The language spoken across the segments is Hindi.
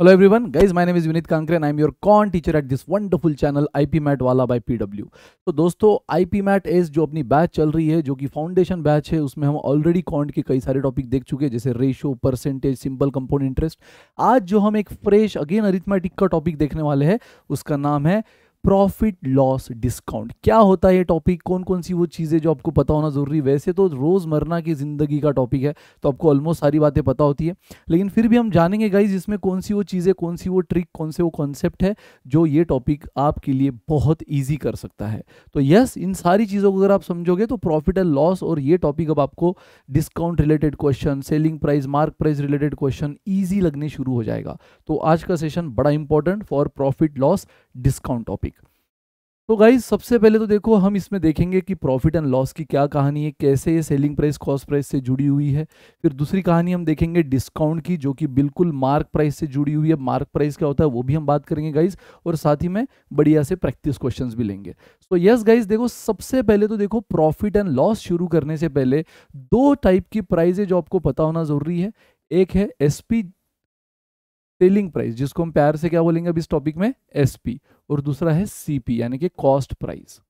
Hello everyone, guys. My name is Vinit Kankre and I'm your con teacher at this wonderful channel IP Mat वाला by PW. तो दोस्तों IP मैट एज जो अपनी बैच चल रही है जो कि फाउंडेशन बैच है उसमें हम ऑलरेडी कॉन्ट के कई सारे टॉपिक देख चुके हैं जैसे ratio percentage simple compound interest आज जो हम एक फ्रेश अगेन अरिथमेटिक का टॉपिक देखने वाले हैं उसका नाम है प्रॉफिट लॉस डिस्काउंट क्या होता है ये टॉपिक कौन कौन सी वो चीज़ें जो आपको पता होना ज़रूरी वैसे तो रोज़मर्रा की ज़िंदगी का टॉपिक है तो आपको ऑलमोस्ट सारी बातें पता होती है लेकिन फिर भी हम जानेंगे गाइज इसमें कौन सी वो चीज़ें कौन सी वो ट्रिक कौन से वो कॉन्सेप्ट है जो ये टॉपिक आपके लिए बहुत ईजी कर सकता है तो यस इन सारी चीज़ों को अगर आप समझोगे तो प्रॉफिट एंड लॉस और ये टॉपिक अब आपको discount related question selling price mark price related question easy लगने शुरू हो जाएगा तो आज का सेशन बड़ा important for profit loss discount topic तो गाइज सबसे पहले तो देखो हम इसमें देखेंगे कि प्रॉफिट एंड लॉस की क्या कहानी है कैसे ये सेलिंग प्राइस कॉस्ट प्राइस से जुड़ी हुई है फिर दूसरी कहानी हम देखेंगे डिस्काउंट की जो कि बिल्कुल मार्क प्राइस से जुड़ी हुई है मार्क प्राइस क्या होता है वो भी हम बात करेंगे गाइज और साथ ही में बढ़िया से प्रैक्टिस क्वेश्चन भी लेंगे तो यस गाइज देखो सबसे पहले तो देखो प्रॉफिट एंड लॉस शुरू करने से पहले दो टाइप की प्राइज जो आपको पता होना जरूरी है एक है एस सेलिंग प्राइस जिसको हम प्यार से क्या बोलेंगे अब इस टॉपिक में एसपी और दूसरा है सीपी यानी कि कॉस्ट प्राइस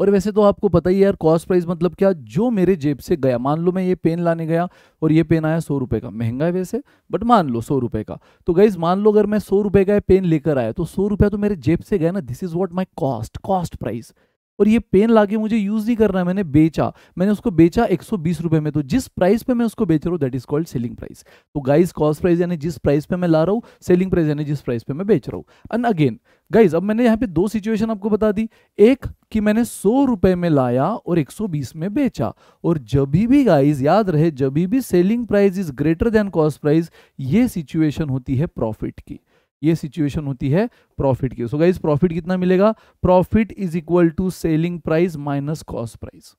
और वैसे तो आपको पता ही यार कॉस्ट प्राइस मतलब क्या जो मेरे जेब से गया मान लो मैं ये पेन लाने गया और ये पेन आया सौ रुपए का महंगा है वैसे बट मान लो सौ रुपए का तो गाइज मान लो अगर मैं सौ रुपए का पेन लेकर आया तो सौ रुपया तो मेरे जेब से गया ना this is what my cost cost price और ये पेन लाके मुझे यूज नहीं करना है मैंने बेचा मैंने उसको बेचा एक रुपए में तो जिस प्राइस पे मैं उसको बेच रहा हूँ that is called selling price तो गाइज कॉस्ट प्राइस यानी जिस प्राइस पे मैं ला रहा हूँ सेलिंग प्राइस यानी जिस प्राइस पे मैं बेच रहा हूँ एंड अगेन गाइज अब मैंने यहाँ पे दो सिचुएशन आपको बता दी एक कि मैंने सौ रुपए में लाया और 120 में बेचा और जब भी गाइज याद रहे जब भी selling price is greater than cost price ये सिचुएशन होती है प्रॉफिट की ये सिचुएशन होती है प्रॉफिट की सो गाइज प्रॉफिट कितना मिलेगा profit is equal to selling price minus cost price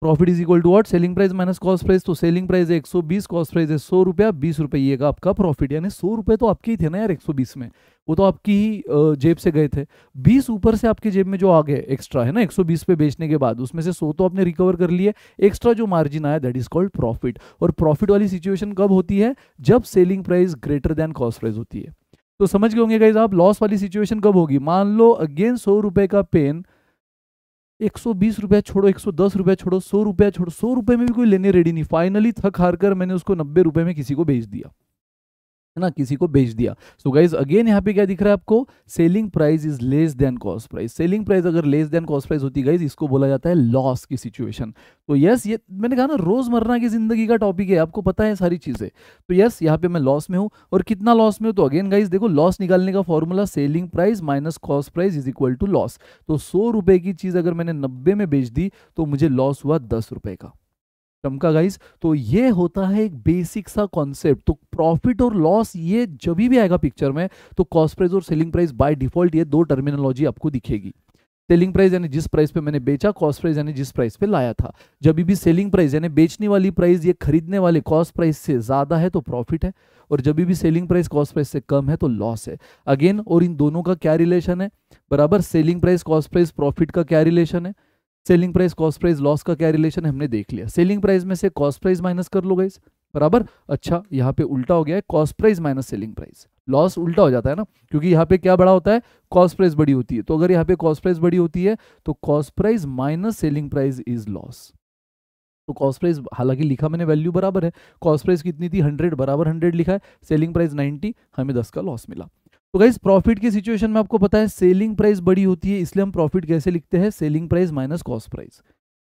profit is equal to what selling price minus cost price तो सेलिंग प्राइस है 120 कॉस्ट प्राइस है सौ रुपया बीस रुपये ये का आपका प्रॉफिट यानी सौ रुपये तो आपके ही थे ना यार 120 में वो तो आपकी ही जेब से गए थे 20 ऊपर से आपके जेब में जो आ गए एक्स्ट्रा है ना 120 पे बेचने के बाद उसमें से सौ तो आपने रिकवर कर लिए एक्स्ट्रा जो मार्जिन आया दैट इज कॉल्ड प्रॉफिट और प्रॉफिट वाली सिचुएशन कब होती है जब selling price greater than cost price होती है तो समझ गए होंगे गाइज आप लॉस वाली सिचुएशन कब होगी मान लो अगेन सौ रुपए का पेन एक सौ बीस रुपया छोड़ो एक सौ दस रुपया छोड़ो सौ रुपया छोड़ो सौ रुपये में भी कोई लेने रेडी नहीं फाइनली थक हार कर मैंने उसको नब्बे रुपये में किसी को भेज दिया है ना किसी को बेच दिया सो गाइज अगेन यहाँ पे क्या दिख रहा है आपको selling price is less than cost price selling price अगर लेस देन कॉस्ट प्राइस होती गाइज इसको बोला जाता है लॉस की सिचुएशन तो यस ये मैंने कहा ना रोजमर्रा की जिंदगी का टॉपिक है आपको पता है सारी चीजें तो यस यहाँ पे मैं लॉस में हूँ और कितना लॉस में हूँ तो अगेन गाइज देखो लॉस निकालने का formula selling price minus cost price is equal to loss तो सौ रुपए की चीज अगर मैंने नब्बे में बेच दी तो मुझे लॉस हुआ दस रुपए का चमका गाइस तो ये होता है एक बेसिक सा कॉन्सेप्ट तो प्रॉफिट और लॉस ये जब भी आएगा पिक्चर में तो कॉस्ट प्राइस और सेलिंग प्राइस बाय डिफॉल्ट ये दो टर्मिनोलॉजी आपको दिखेगी सेलिंग प्राइस यानी जिस प्राइस पे मैंने बेचा कॉस्ट प्राइस यानी जिस प्राइस पे लाया था जब भी सेलिंग प्राइस यानी बेचने वाली प्राइस ये खरीदने वाले कॉस्ट प्राइस से ज़्यादा है तो प्रॉफिट है और जब भी सेलिंग प्राइस कॉस्ट प्राइस से कम है तो लॉस है अगेन और इन दोनों का क्या रिलेशन है बराबर selling price cost price profit का क्या रिलेशन है selling price cost price loss का क्या रिलेशन हमने देख लिया सेलिंग प्राइस में से कॉस्ट प्राइस माइनस कर लो गाइस बराबर अच्छा यहाँ पे उल्टा हो गया है cost price minus selling price loss उल्टा हो जाता है ना क्योंकि यहाँ पे क्या बड़ा होता है कॉस्ट प्राइस बड़ी होती है तो अगर यहाँ पे कॉस्ट प्राइस बड़ी होती है तो cost price minus selling price is loss तो कॉस्ट प्राइस हालांकि लिखा मैंने वैल्यू बराबर है कॉस्ट प्राइस कितनी थी हंड्रेड बराबर हंड्रेड लिखा है सेलिंग प्राइस नाइन्टी हमें दस का लॉस मिला तो गाइज प्रॉफिट की सिचुएशन में आपको पता है सेलिंग प्राइस बड़ी होती है इसलिए हम प्रॉफिट कैसे लिखते हैं selling price minus cost price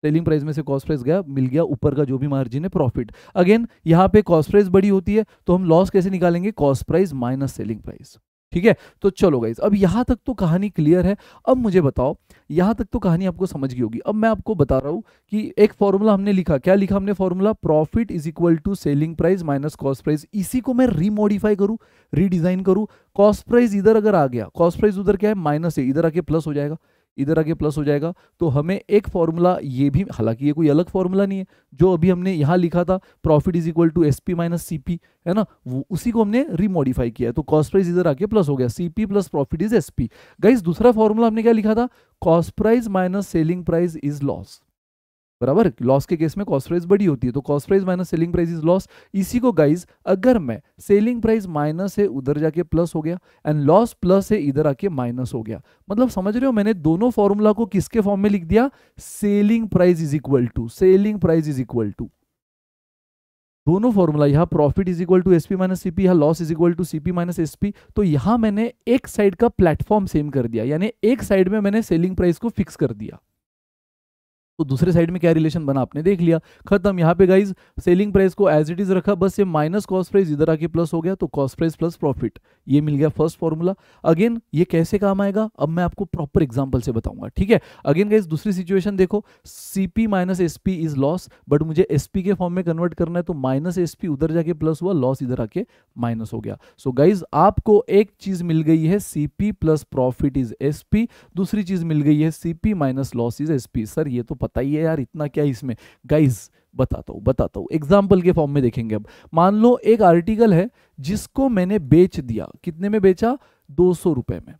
selling price में से कॉस्ट प्राइस गया मिल गया ऊपर का जो भी मार्जिन है प्रॉफिट अगेन यहाँ पे कॉस्ट प्राइस बड़ी होती है तो हम लॉस कैसे निकालेंगे cost price minus selling price ठीक है तो चलो गाइज अब यहां तक तो कहानी क्लियर है अब मुझे बताओ यहां तक तो कहानी आपको समझ गई होगी अब मैं आपको बता रहा हूं कि एक फॉर्मूला हमने लिखा क्या लिखा हमने formula profit is equal to selling price minus cost price इसी को मैं रीमोडिफाई करूँ रीडिजाइन करूँ कॉस्ट प्राइस इधर अगर आ गया कॉस्ट प्राइस उधर क्या है माइनस है इधर आके प्लस हो जाएगा इधर आगे प्लस हो जाएगा तो हमें एक फॉर्मूला ये भी हालांकि ये कोई अलग फॉर्मूला नहीं है जो अभी हमने यहाँ लिखा था profit is equal to S P minus C P है ना वो उसी को हमने रिमोडिफाई किया है तो कॉस्ट प्राइस इधर आके प्लस हो गया C P plus profit is S P guys दूसरा फॉर्मूला हमने क्या लिखा था cost price minus selling price is loss बराबर लॉस के केस में कॉस्ट प्राइस बड़ी होती है तो cost price minus selling price is loss इसी को गाइज अगर मैं सेलिंग प्राइस माइनस है उधर जाके प्लस हो गया एंड लॉस प्लस है इधर आके माइनस हो गया मतलब समझ रहे हो मैंने दोनों फॉर्मूला को किसके फॉर्म में लिख दिया selling price is equal to selling price is equal to दोनों फॉर्मूला यहाँ profit is equal to SP minus CP यहाँ loss is equal to CP minus SP तो यहाँ मैंने एक साइड का प्लेटफॉर्म सेम कर दिया यानी एक साइड में मैंने सेलिंग प्राइस को फिक्स कर दिया तो दूसरे साइड में क्या रिलेशन बना आपने देख लिया खत्म यहाँ पे गाइज सेलिंग प्राइस को एज इट इज रखा बस ये माइनस कॉस्ट प्राइस इधर आके प्लस हो गया तो कॉस्ट प्राइस प्लस प्रॉफिट ये मिल गया फर्स्ट फॉर्मूला अगेन ये कैसे काम आएगा अब मैं आपको प्रॉपर एग्जाम्पल से बताऊंगा ठीक है अगेन गाइज दूसरी सिचुएशन देखो CP minus SP is loss but मुझे एसपी के फॉर्म में कन्वर्ट करना है तो माइनस एसपी उधर जाके प्लस हुआ लॉस इधर आके माइनस हो गया सो so गाइज आपको एक चीज मिल गई है CP plus profit is SP दूसरी चीज मिल गई है CP minus loss is SP sir ये तो पता बताइए यार इतना क्या इसमें गाइज बताता हूँ बताता हूँ एग्जाम्पल के फॉर्म में देखेंगे अब मान लो एक आर्टिकल है जिसको मैंने बेच दिया कितने में बेचा दो सौ में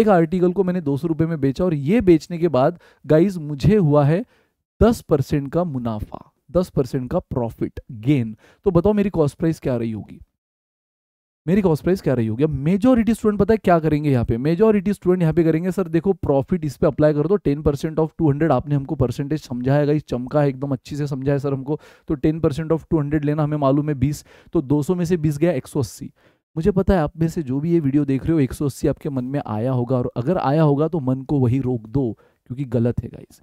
एक आर्टिकल को मैंने दो सौ में बेचा और ये बेचने के बाद गाइज मुझे हुआ है दस का मुनाफा दस परसेंट का प्रॉफिट गेन तो बताओ मेरी कॉस्ट प्राइस क्या रही होगी मेरी कॉस्ट प्राइस क्या रही होगी अब मेजोरिटी स्टूडेंट पता है क्या करेंगे यहाँ पे मेजोरिटी स्टूडेंट यहाँ पे करेंगे सर देखो प्रॉफिट इस पे अप्लाई कर दो ten percent of two hundred आपने हमको परसेंटेज समझाया गई चमका है एकदम अच्छी से समझाया सर हमको तो ten percent of two hundred लेना हमें मालूम है बीस तो दो सौ में से बीस गया एक सौ अस्सी मुझे पता है आप में से जो भी ये वीडियो देख रहे हो एक सौ अस्सी आपके मन में आया होगा और अगर आया होगा तो मन को वही रोक दो क्योंकि गलत है गाइस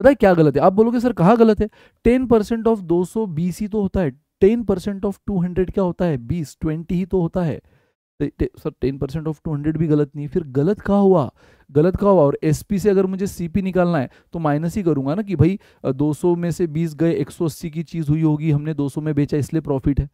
पता है क्या गलत है आप बोलोगे सर कहाँ गलत है टेन परसेंट ऑफ दो सौ बीस ही तो होता है ten percent of two hundred क्या होता है बीस ट्वेंटी ही तो होता है sir ten percent of two hundred भी गलत नहीं फिर गलत कहा हुआ गलत कहा हुआ और एस से अगर मुझे सी निकालना है तो माइनस ही करूंगा ना कि भाई दो में से बीस गए एक की चीज़ हुई होगी हमने दो में बेचा इसलिए प्रॉफिट है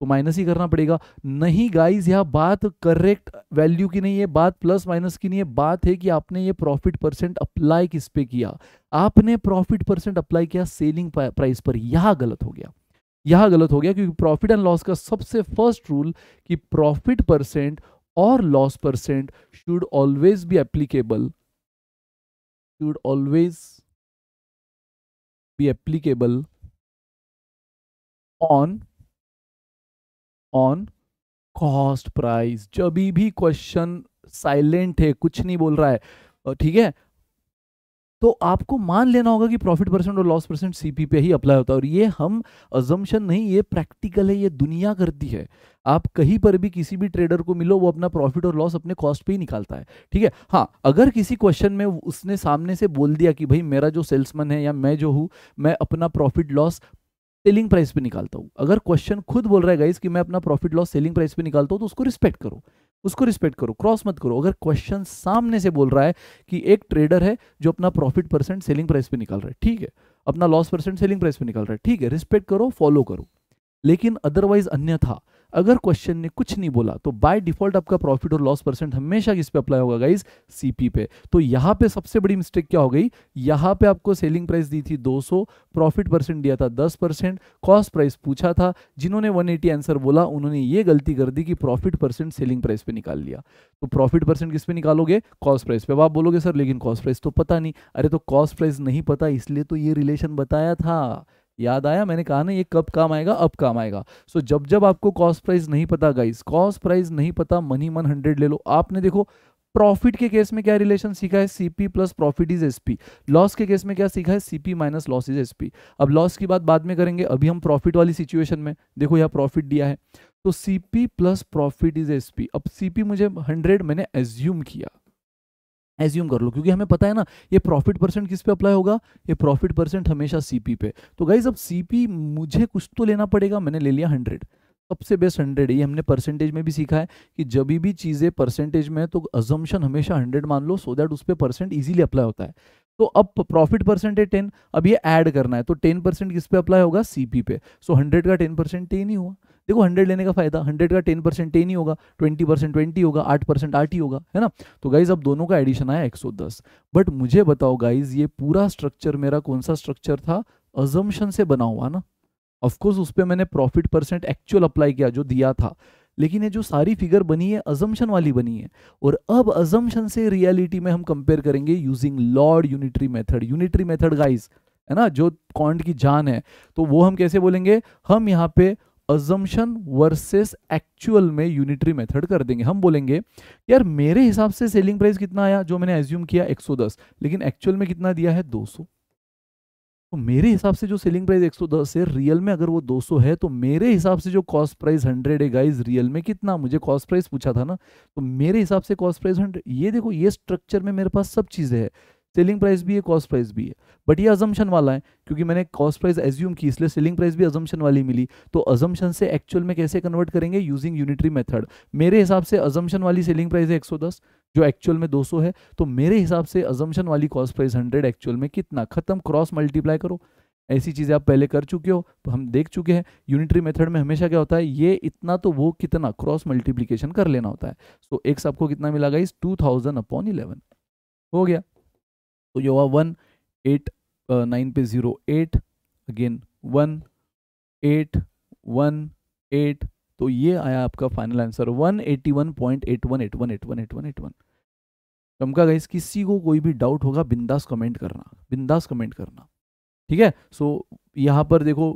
तो माइनस ही करना पड़ेगा नहीं गाइज यह बात करेक्ट वैल्यू की नहीं है बात प्लस माइनस की नहीं है बात है कि आपने ये प्रॉफिट परसेंट अप्लाई किस पे किया आपने प्रॉफिट परसेंट अप्लाई किया सेलिंग प्राइस पर यह गलत हो गया यहां गलत हो गया क्योंकि प्रॉफिट एंड लॉस का सबसे फर्स्ट रूल कि प्रॉफिट परसेंट और loss percent should always be applicable should always be applicable on on cost price जब भी क्वेश्चन साइलेंट है कुछ नहीं बोल रहा है ठीक है तो आपको मान लेना होगा कि प्रॉफिट परसेंट और लॉस परसेंट सीपी पे ही अप्लाई होता है और ये हम अजम्पन नहीं ये प्रैक्टिकल है ये दुनिया करती है आप कहीं पर भी किसी भी ट्रेडर को मिलो वो अपना प्रॉफिट और लॉस अपने कॉस्ट पे ही निकालता है ठीक है हाँ अगर किसी क्वेश्चन में उसने सामने से बोल दिया कि भाई मेरा जो सेल्समैन है या मैं जो हूँ मैं अपना प्रॉफिट लॉस सेलिंग प्राइस पे निकालता हूँ अगर क्वेश्चन खुद बोल रहा है गाइस कि मैं अपना प्रॉफिट लॉस सेलिंग प्राइस पे निकालता हूँ तो उसको रिस्पेक्ट करो उसको रिस्पेक्ट करो क्रॉस मत करो अगर क्वेश्चन सामने से बोल रहा है कि एक ट्रेडर है जो अपना प्रॉफिट परसेंट सेलिंग प्राइस पे निकाल रहा है ठीक है अपना लॉस परसेंट सेलिंग प्राइस पे निकाल रहा है ठीक है रिस्पेक्ट करो फॉलो करो लेकिन अदरवाइज अन्यथा अगर क्वेश्चन ने कुछ नहीं बोला तो बाय डिफॉल्ट आपका प्रॉफिट और लॉस परसेंट हमेशा किस पे अप्लाई होगा गाइज सीपी पे तो यहाँ पे सबसे बड़ी मिस्टेक क्या हो गई यहाँ पे आपको सेलिंग प्राइस दी थी 200 प्रॉफिट परसेंट दिया था 10 परसेंट कॉस्ट प्राइस पूछा था जिन्होंने 180 आंसर बोला उन्होंने ये गलती कर दी कि प्रॉफिट परसेंट सेलिंग प्राइस पे निकाल लिया तो प्रॉफिट परसेंट किस पे निकालोगे कॉस्ट प्राइस पे अब आप बोलोगे सर लेकिन कॉस्ट प्राइस तो पता नहीं अरे तो कॉस्ट प्राइस नहीं पता इसलिए तो ये रिलेशन बताया था याद आया मैंने कहा ना ये कब काम आएगा अब काम आएगा सो so, जब जब आपको कॉस्ट प्राइस नहीं पता गाइस कॉस्ट प्राइस नहीं पता मनी मन हंड्रेड ले लो आपने देखो प्रॉफिट के केस में क्या रिलेशन सीखा है CP plus profit is SP loss के केस में क्या सीखा है CP minus loss is SP अब लॉस की बात बाद में करेंगे अभी हम प्रॉफिट वाली सिचुएशन में देखो यहाँ प्रॉफिट दिया है तो CP plus profit is SP अब सीपी मुझे हंड्रेड मैंने एज्यूम किया एज्यूम कर लो क्योंकि हमें पता है ना ये प्रॉफिट परसेंट किस पे अप्लाई होगा ये प्रॉफिट परसेंट हमेशा सीपी पे तो गाइज अब सीपी मुझे कुछ तो लेना पड़ेगा मैंने ले लिया हंड्रेड सबसे बेस्ट हंड्रेड ये हमने परसेंटेज में भी सीखा है कि जब भी चीज़ें परसेंटेज में है तो अजम्पन हमेशा हंड्रेड मान लो सो दैट उस पर परसेंट ईजिली अप्लाई होता है तो अब प्रॉफिट परसेंटेज टेन अब ये ऐड करना है तो टेन परसेंट किस पे अप्लाई होगा सीपी पे सो हंड्रेड का टेन परसेंट टेन ही हुआ देखो हंड्रेड लेने का फायदा हंड्रेड का टेन परसेंट टेन ही होगा ट्वेंटी परसेंट ट्वेंटी होगा आठ परसेंट आठ ही होगा है ना तो गाइज अब दोनों का एडिशन आया एक बट मुझे बताओ गाइज ये पूरा स्ट्रक्चर मेरा कौन सा स्ट्रक्चर था अजम्पन से बना हुआ ना ऑफकोर्स उस पर मैंने प्रॉफिट परसेंट एक्चुअल अप्लाई किया जो दिया था लेकिन ये जो सारी फिगर बनी है अजम्पन वाली बनी है और अब अजम्पन से रियलिटी में हम कंपेयर करेंगे यूजिंग लॉर्ड unitary method unitary method guys है ना जो कॉन्ट की जान है तो वो हम कैसे बोलेंगे हम यहाँ पे अजम्पन वर्सेस एक्चुअल में यूनिटरी मेथड कर देंगे हम बोलेंगे यार मेरे हिसाब से सेलिंग प्राइस कितना आया जो मैंने एज्यूम किया एक लेकिन एक्चुअल में कितना दिया है दो तो मेरे हिसाब से जो सेलिंग प्राइस 110 है रियल में अगर वो 200 है तो मेरे हिसाब से जो कॉस्ट प्राइस 100 है गाइस रियल में कितना मुझे कॉस्ट प्राइस पूछा था ना तो मेरे हिसाब से कॉस्ट प्राइस 100 ये देखो ये स्ट्रक्चर में मेरे पास सब चीज़ें हैं सेलिंग प्राइस भी है कॉस्ट प्राइस भी है बट ये अजम्पन वाला है क्योंकि मैंने कॉस्ट प्राइस एज्यूम की इसलिए सेलिंग प्राइस भी अजम्पन वाली मिली तो अजम्पन से एक्चुअल में कैसे कन्वर्ट करेंगे यूजिंग यूनिटरी मेथड मेरे हिसाब से अजम्पन वाली सेलिंग प्राइस है 110 जो एक्चुअल में 200 है तो मेरे हिसाब से अजम्पन वाली कॉस्ट प्राइस 100 एक्चुअल में कितना खत्म क्रॉस मल्टीप्लाई करो ऐसी चीज़ें आप पहले कर चुके हो तो हम देख चुके हैं यूनिटरी मेथड में हमेशा क्या होता है ये इतना तो वो कितना क्रॉस मल्टीप्लीकेशन कर लेना होता है सो एक एक्स आपको कितना मिला guys two thousand upon eleven हो गया तो ये हुआ वन एट नाइन पे zero eight again one eight one eight तो ये आया आपका final answer one eighty one point eight one eight one eight one eight one eight one चमका गाइस किसी को कोई भी डाउट होगा बिंदास कमेंट करना बिंदास कमेंट करना ठीक है सो यहाँ पर देखो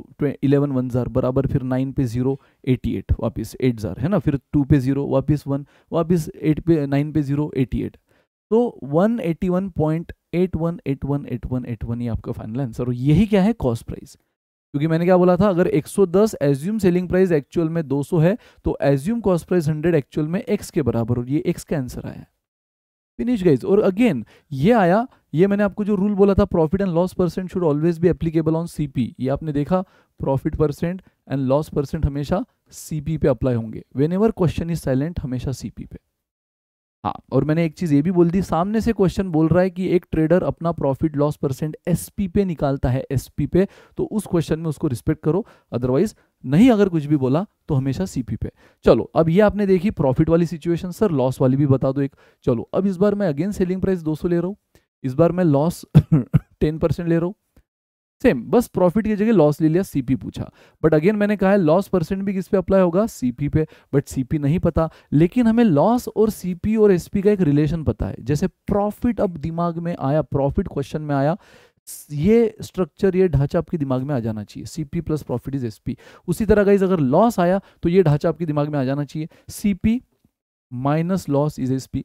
इलेवन वन ज़ार बराबर फिर नाइन पे ज़ीरो एटी एट वापिस एट ज़ार है ना फिर टू पे ज़ीरो वापिस वन वापिस एट पे नाइन पे ज़ीरो एटी एट तो one eighty one point eight one eight one eight one eight one ये आपका फाइनल आंसर और यही क्या है कॉस्ट प्राइस क्योंकि मैंने क्या बोला था अगर 110 एज्यूम सेलिंग प्राइस एक्चुअल में 200 है तो एज्यूम कॉस्ट प्राइस 100 एक्चुअल में एक्स के बराबर और ये एक्स का आंसर आया है फिनिश गाइज और अगेन ये आया ये मैंने आपको जो रूल बोला था profit and loss percent should always be applicable on C ये आपने देखा profit percent and loss percent हमेशा सीपी पे अप्लाई होंगे whenever question is silent हमेशा सीपी पे हाँ और मैंने एक चीज़ ये भी बोल दी सामने से क्वेश्चन बोल रहा है कि एक ट्रेडर अपना प्रॉफिट लॉस परसेंट एसपी पे निकालता है एसपी पे तो उस क्वेश्चन में उसको रिस्पेक्ट करो अदरवाइज नहीं अगर कुछ भी बोला तो हमेशा सीपी पे चलो अब ये आपने देखी प्रॉफिट वाली सिचुएशन सर लॉस वाली भी बता दो एक चलो अब इस बार मैं अगेन सेलिंग प्राइस 200 ले रहा हूँ इस बार मैं लॉस 10 परसेंट ले रहा हूँ सेम बस प्रॉफिट की जगह लॉस ले लिया सीपी पूछा बट अगेन मैंने कहा है लॉस परसेंट भी किस पे अप्लाई होगा सीपी पे बट सीपी नहीं पता लेकिन हमें लॉस और सीपी और एसपी का एक रिलेशन पता है जैसे प्रॉफिट अब दिमाग में आया प्रॉफिट क्वेश्चन में आया ये स्ट्रक्चर ये ढांचा आपके दिमाग में आ जाना चाहिए C P plus profit is S P उसी तरह गाइज अगर लॉस आया तो ये ढांचा आपके दिमाग में आ जाना चाहिए C P minus loss is S P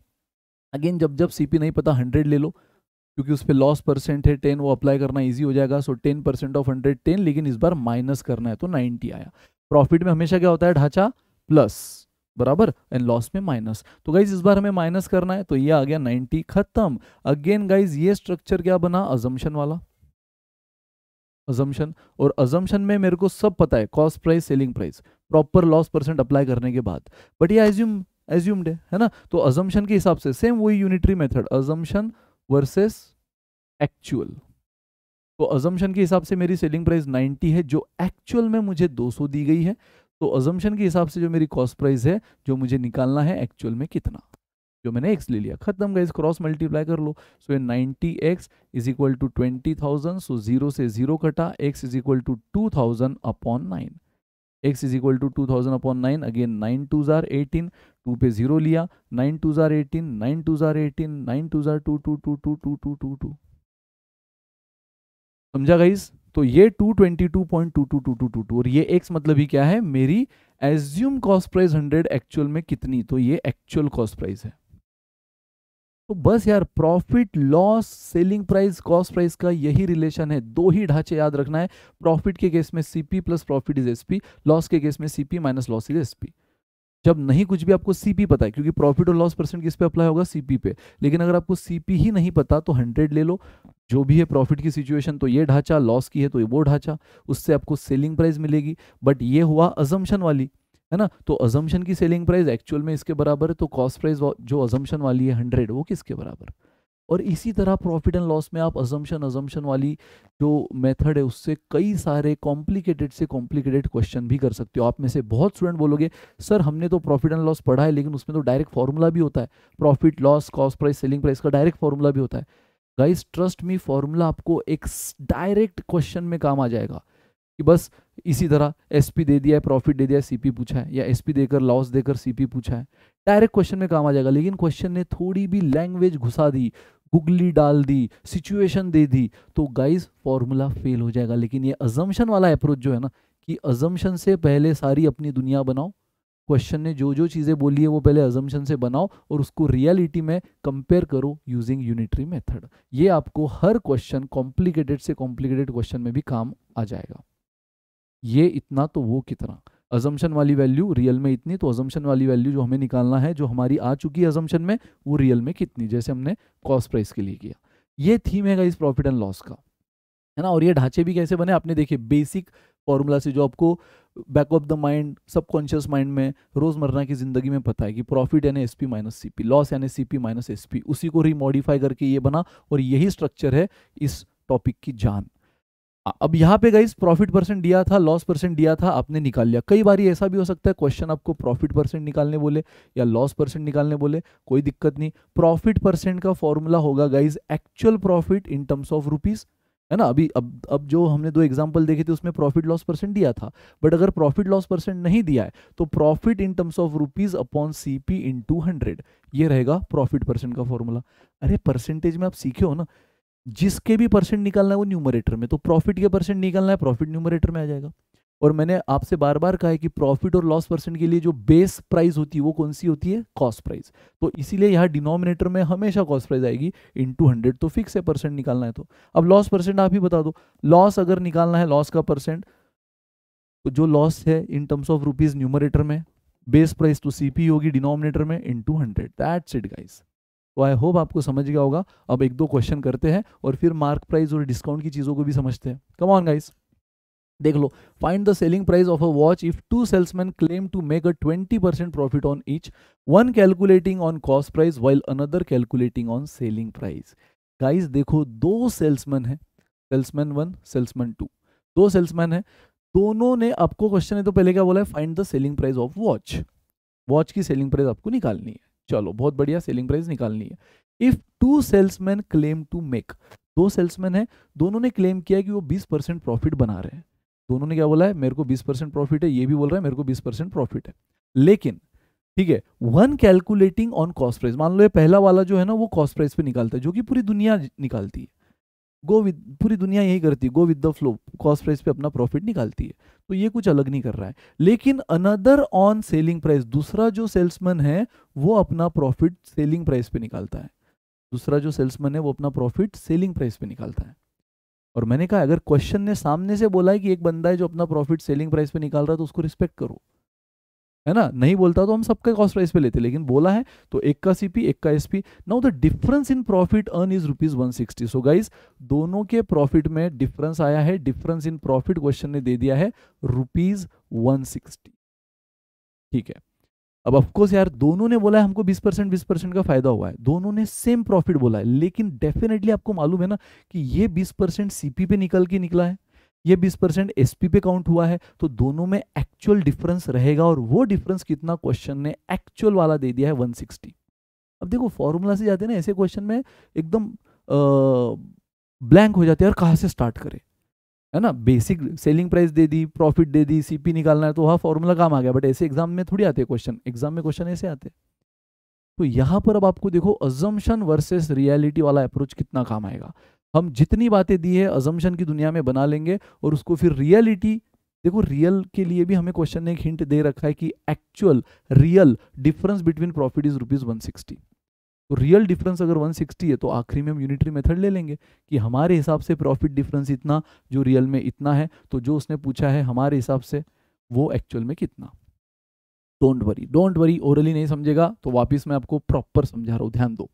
again जब जब सी पी नहीं पता हंड्रेड ले लो क्योंकि उस पर लॉस परसेंट है टेन वो अप्लाई करना इजी हो जाएगा so ten percent of hundred ten लेकिन इस बार माइनस करना है तो नाइनटी आया प्रॉफिट में हमेशा क्या होता है ढांचा प्लस बराबर एंड लॉस में माइनस तो गाइज इस बार हमें माइनस करना है तो ये आ गया 90 खत्म अगेन गाइज ये स्ट्रक्चर क्या बना अजम्पन वाला अजम्पन और अजम्पन में मेरे को सब पता है cost price selling price proper loss percent apply करने के बाद बट ये एज्यूम एज्यूम्ड है है ना तो अजम्पन के हिसाब से सेम वही unitary method assumption versus actual तो अजम्पन के हिसाब से मेरी सेलिंग प्राइस 90 है जो एक्चुअल में मुझे 200 दी गई है तो अजम्पन के हिसाब से जो मेरी कॉस्ट प्राइस है जो मुझे निकालना है एक्चुअल में कितना जो मैंने एक्स ले लिया खत्म गए क्रॉस मल्टीप्लाई कर लो सो ये ninety X is equal to twenty thousand so zero से जीरो कटा x is equal to two thousand upon nine X is equal to two thousand upon nine again nine two जार एटीन टू पे जीरो लिया नाइन टू जार एटीन नाइन टू जार एटीन नाइन टू जार two two two two two two two two समझा गाइस तो ये टू और ये एक्स मतलब ही क्या है मेरी एज्यूम कॉस्ट प्राइस 100 एक्चुअल में कितनी तो ये एक्चुअल कॉस्ट प्राइस है तो बस यार profit loss selling price cost price का यही रिलेशन है दो ही ढांचे याद रखना है प्रॉफिट के केस में CP plus profit is SP loss के केस में CP minus loss is SP जब नहीं कुछ भी आपको सीपी पता है क्योंकि प्रॉफिट और लॉस परसेंट किस पे अप्लाई होगा सीपी पे लेकिन अगर आपको सीपी ही नहीं पता तो हंड्रेड ले लो जो भी है प्रॉफिट की सिचुएशन तो ये ढांचा लॉस की है तो ये वो ढांचा उससे आपको सेलिंग प्राइस मिलेगी बट ये हुआ अजम्पन वाली है ना तो अजम्पन की सेलिंग प्राइस एक्चुअल में इसके बराबर है तो कॉस्ट प्राइस जो अजम्पन वाली है हंड्रेड वो किसके बराबर और इसी तरह प्रॉफिट एंड लॉस में आप अजम्पन अजम्पन वाली जो मेथड है उससे कई सारे कॉम्प्लिकेटेड से कॉम्प्लिकेटेड क्वेश्चन भी कर सकते हो आप में से बहुत स्टूडेंट बोलोगे सर हमने तो प्रॉफिट एंड लॉस पढ़ा है लेकिन उसमें तो डायरेक्ट फार्मूला भी होता है profit loss cost price selling price का डायरेक्ट फार्मूला भी होता है गाइस ट्रस्ट मी फार्मूला आपको एक डायरेक्ट क्वेश्चन में काम आ जाएगा कि बस इसी तरह एसपी दे दिया है प्रॉफिट दे दिया है सीपी पूछा है या एसपी देकर लॉस देकर सीपी पूछा है डायरेक्ट क्वेश्चन में काम आ जाएगा लेकिन क्वेश्चन ने थोड़ी भी लैंग्वेज घुसा दी गुगली डाल दी सिचुएशन दे दी तो गाइज फॉर्मूला फेल हो जाएगा लेकिन ये अजम्पन वाला अप्रोच जो है ना कि अजम्पन से पहले सारी अपनी दुनिया बनाओ क्वेश्चन ने जो जो चीज़ें बोली है वो पहले अजम्पन से बनाओ और उसको रियलिटी में कंपेयर करो यूजिंग यूनिटरी मेथड ये आपको हर क्वेश्चन कॉम्प्लिकेटेड से कॉम्प्लिकेटेड क्वेश्चन में भी काम आ जाएगा ये इतना तो वो कितना अजम्पन वाली वैल्यू रियल में इतनी तो अजम्पन वाली वैल्यू जो हमें निकालना है जो हमारी आ चुकी है अजम्पन में वो रियल में कितनी जैसे हमने कॉस्ट प्राइस के लिए किया ये थीम है इस प्रॉफिट एंड लॉस का है ना और ये ढांचे भी कैसे बने आपने देखिए बेसिक फॉर्मूला से जो आपको back of the mind subconscious mind में रोजमर्रा की जिंदगी में पता है कि प्रॉफिट यानी S P minus C P loss यानी C P minus S P उसी को रिमॉडिफाई करके ये बना और यही स्ट्रक्चर है इस टॉपिक की जान अब यहाँ पे गाइज प्रॉफिट परसेंट दिया था लॉस परसेंट दिया था आपने निकाल लिया कई बार ऐसा भी हो सकता है क्वेश्चन आपको प्रॉफिट परसेंट निकालने बोले या लॉस परसेंट निकालने बोले कोई दिक्कत नहीं प्रॉफिट परसेंट का फॉर्मूला होगा guys actual profit in terms of rupees है ना अभी अब अब जो हमने दो एग्जाम्पल देखे थे उसमें प्रॉफिट लॉस परसेंट दिया था बट अगर प्रॉफिट लॉस परसेंट नहीं दिया है तो profit in terms of rupees upon C P into hundred ये रहेगा प्रॉफिट परसेंट का फॉर्मूला अरे परसेंटेज में आप सीखे हो ना जिसके भी परसेंट निकालना है वो न्यूमरेटर में तो प्रॉफिट के परसेंट निकालना है प्रॉफिट न्यूमरेटर में आ जाएगा और मैंने आपसे बार बार कहा है कि प्रॉफिट और लॉस परसेंट के लिए जो बेस प्राइस होती है वो कौन सी होती है कॉस्ट प्राइस तो इसीलिए यहाँ डिनोमिनेटर में हमेशा कॉस्ट प्राइस आएगी इन टू हंड्रेड तो फिक्स है परसेंट निकालना है तो अब लॉस परसेंट आप ही बता दो लॉस अगर निकालना है लॉस का परसेंट तो जो लॉस है in terms of rupees numerator में बेस प्राइस तो सीपी e होगी डिनोमिनेटर में into hundred that's it guys तो आई होप आपको समझ गया होगा अब एक दो क्वेश्चन करते हैं और फिर मार्क प्राइस और डिस्काउंट की चीज़ों को भी समझते हैं कम ऑन गाइस देख लो find the selling price of a watch if two salesman claim to make a 20 percent profit on each one calculating on cost price while another calculating on selling price guys देखो दो सेल्समैन है सेल्समैन वन सेल्समैन टू दो सेल्समैन है दोनों ने आपको क्वेश्चन है तो पहले क्या बोला है find the selling price of watch watch की सेलिंग प्राइस आपको निकालनी है चलो बहुत बढ़िया सेलिंग प्राइस निकालनी है if two salesman claim to make दो सेल्समैन है दोनों ने क्लेम किया कि वो बीस परसेंट प्रॉफिट बना रहे हैं दोनों ने क्या बोला है मेरे को बीस परसेंट प्रॉफिट है ये भी बोल रहा है मेरे को बीस परसेंट प्रॉफिट है लेकिन ठीक है one calculating on cost price मान लो ये पहला वाला जो है ना वो कॉस्ट प्राइस पे निकालता है जो कि पूरी दुनिया निकालती है गो विद पूरी दुनिया यही करती है go with the flow cost price पे अपना प्रॉफिट निकालती है तो ये कुछ अलग नहीं कर रहा है लेकिन अनदर ऑन सेलिंग प्राइस दूसरा जो सेल्समैन है वो अपना प्रॉफिट सेलिंग प्राइस पे निकालता है दूसरा जो सेल्समैन है वो अपना प्रॉफिट सेलिंग प्राइस पे निकालता है और मैंने कहा अगर क्वेश्चन ने सामने से बोला है कि एक बंदा है जो अपना प्रॉफिट सेलिंग प्राइस पे निकाल रहा है तो उसको रिस्पेक्ट करो है ना नहीं बोलता तो हम सबके कॉस्ट प्राइस पे लेते लेकिन बोला है तो एक का सीपी एक का SP now the difference in profit earn is rupees one sixty so guys दोनों के प्रॉफिट में डिफरेंस आया है डिफरेंस इन प्रॉफिट क्वेश्चन ने दे दिया है रुपीज वन सिक्सटी ठीक है अब ऑफकोर्स यार दोनों ने बोला है हमको 20 परसेंट बीस परसेंट का फायदा हुआ है दोनों ने सेम प्रॉफिट बोला है लेकिन डेफिनेटली आपको मालूम है ना कि ये 20 परसेंट सीपी पे निकल के निकला है ये 20 परसेंट एस पे काउंट हुआ है तो दोनों में एक्चुअल डिफरेंस रहेगा और वो डिफरेंस कितना क्वेश्चन ने एक्चुअल वाला दे दिया है 160 अब देखो फॉर्मूला से जाते हैं ना ऐसे क्वेश्चन में एकदम ब्लैंक हो जाते हैं और कहाँ से स्टार्ट करें है ना बेसिक सेलिंग प्राइस दे दी प्रॉफिट दे दी सीपी निकालना है तो वहाँ फॉर्मूला काम आ गया बट ऐसे एग्जाम में थोड़ी आते क्वेश्चन एग्जाम में क्वेश्चन ऐसे आते हैं तो यहाँ पर अब आपको देखो अजम्पन वर्सेस रियलिटी वाला अप्रोच कितना काम आएगा हम जितनी बातें दी है अजम्पन की दुनिया में बना लेंगे और उसको फिर रियलिटी देखो रियल के लिए भी हमें क्वेश्चन ने एक हिंट दे रखा है कि actual real difference between profit is rupees one sixty तो रियल डिफरेंस अगर 160 है तो आखिरी में हम यूनिटरी मेथड ले लेंगे कि हमारे हिसाब से प्रॉफिट डिफरेंस इतना जो रियल में इतना है तो जो उसने पूछा है हमारे हिसाब से वो एक्चुअल में कितना don't worry don't worry orally नहीं समझेगा तो वापिस मैं आपको प्रॉपर समझा रहा हूँ ध्यान दो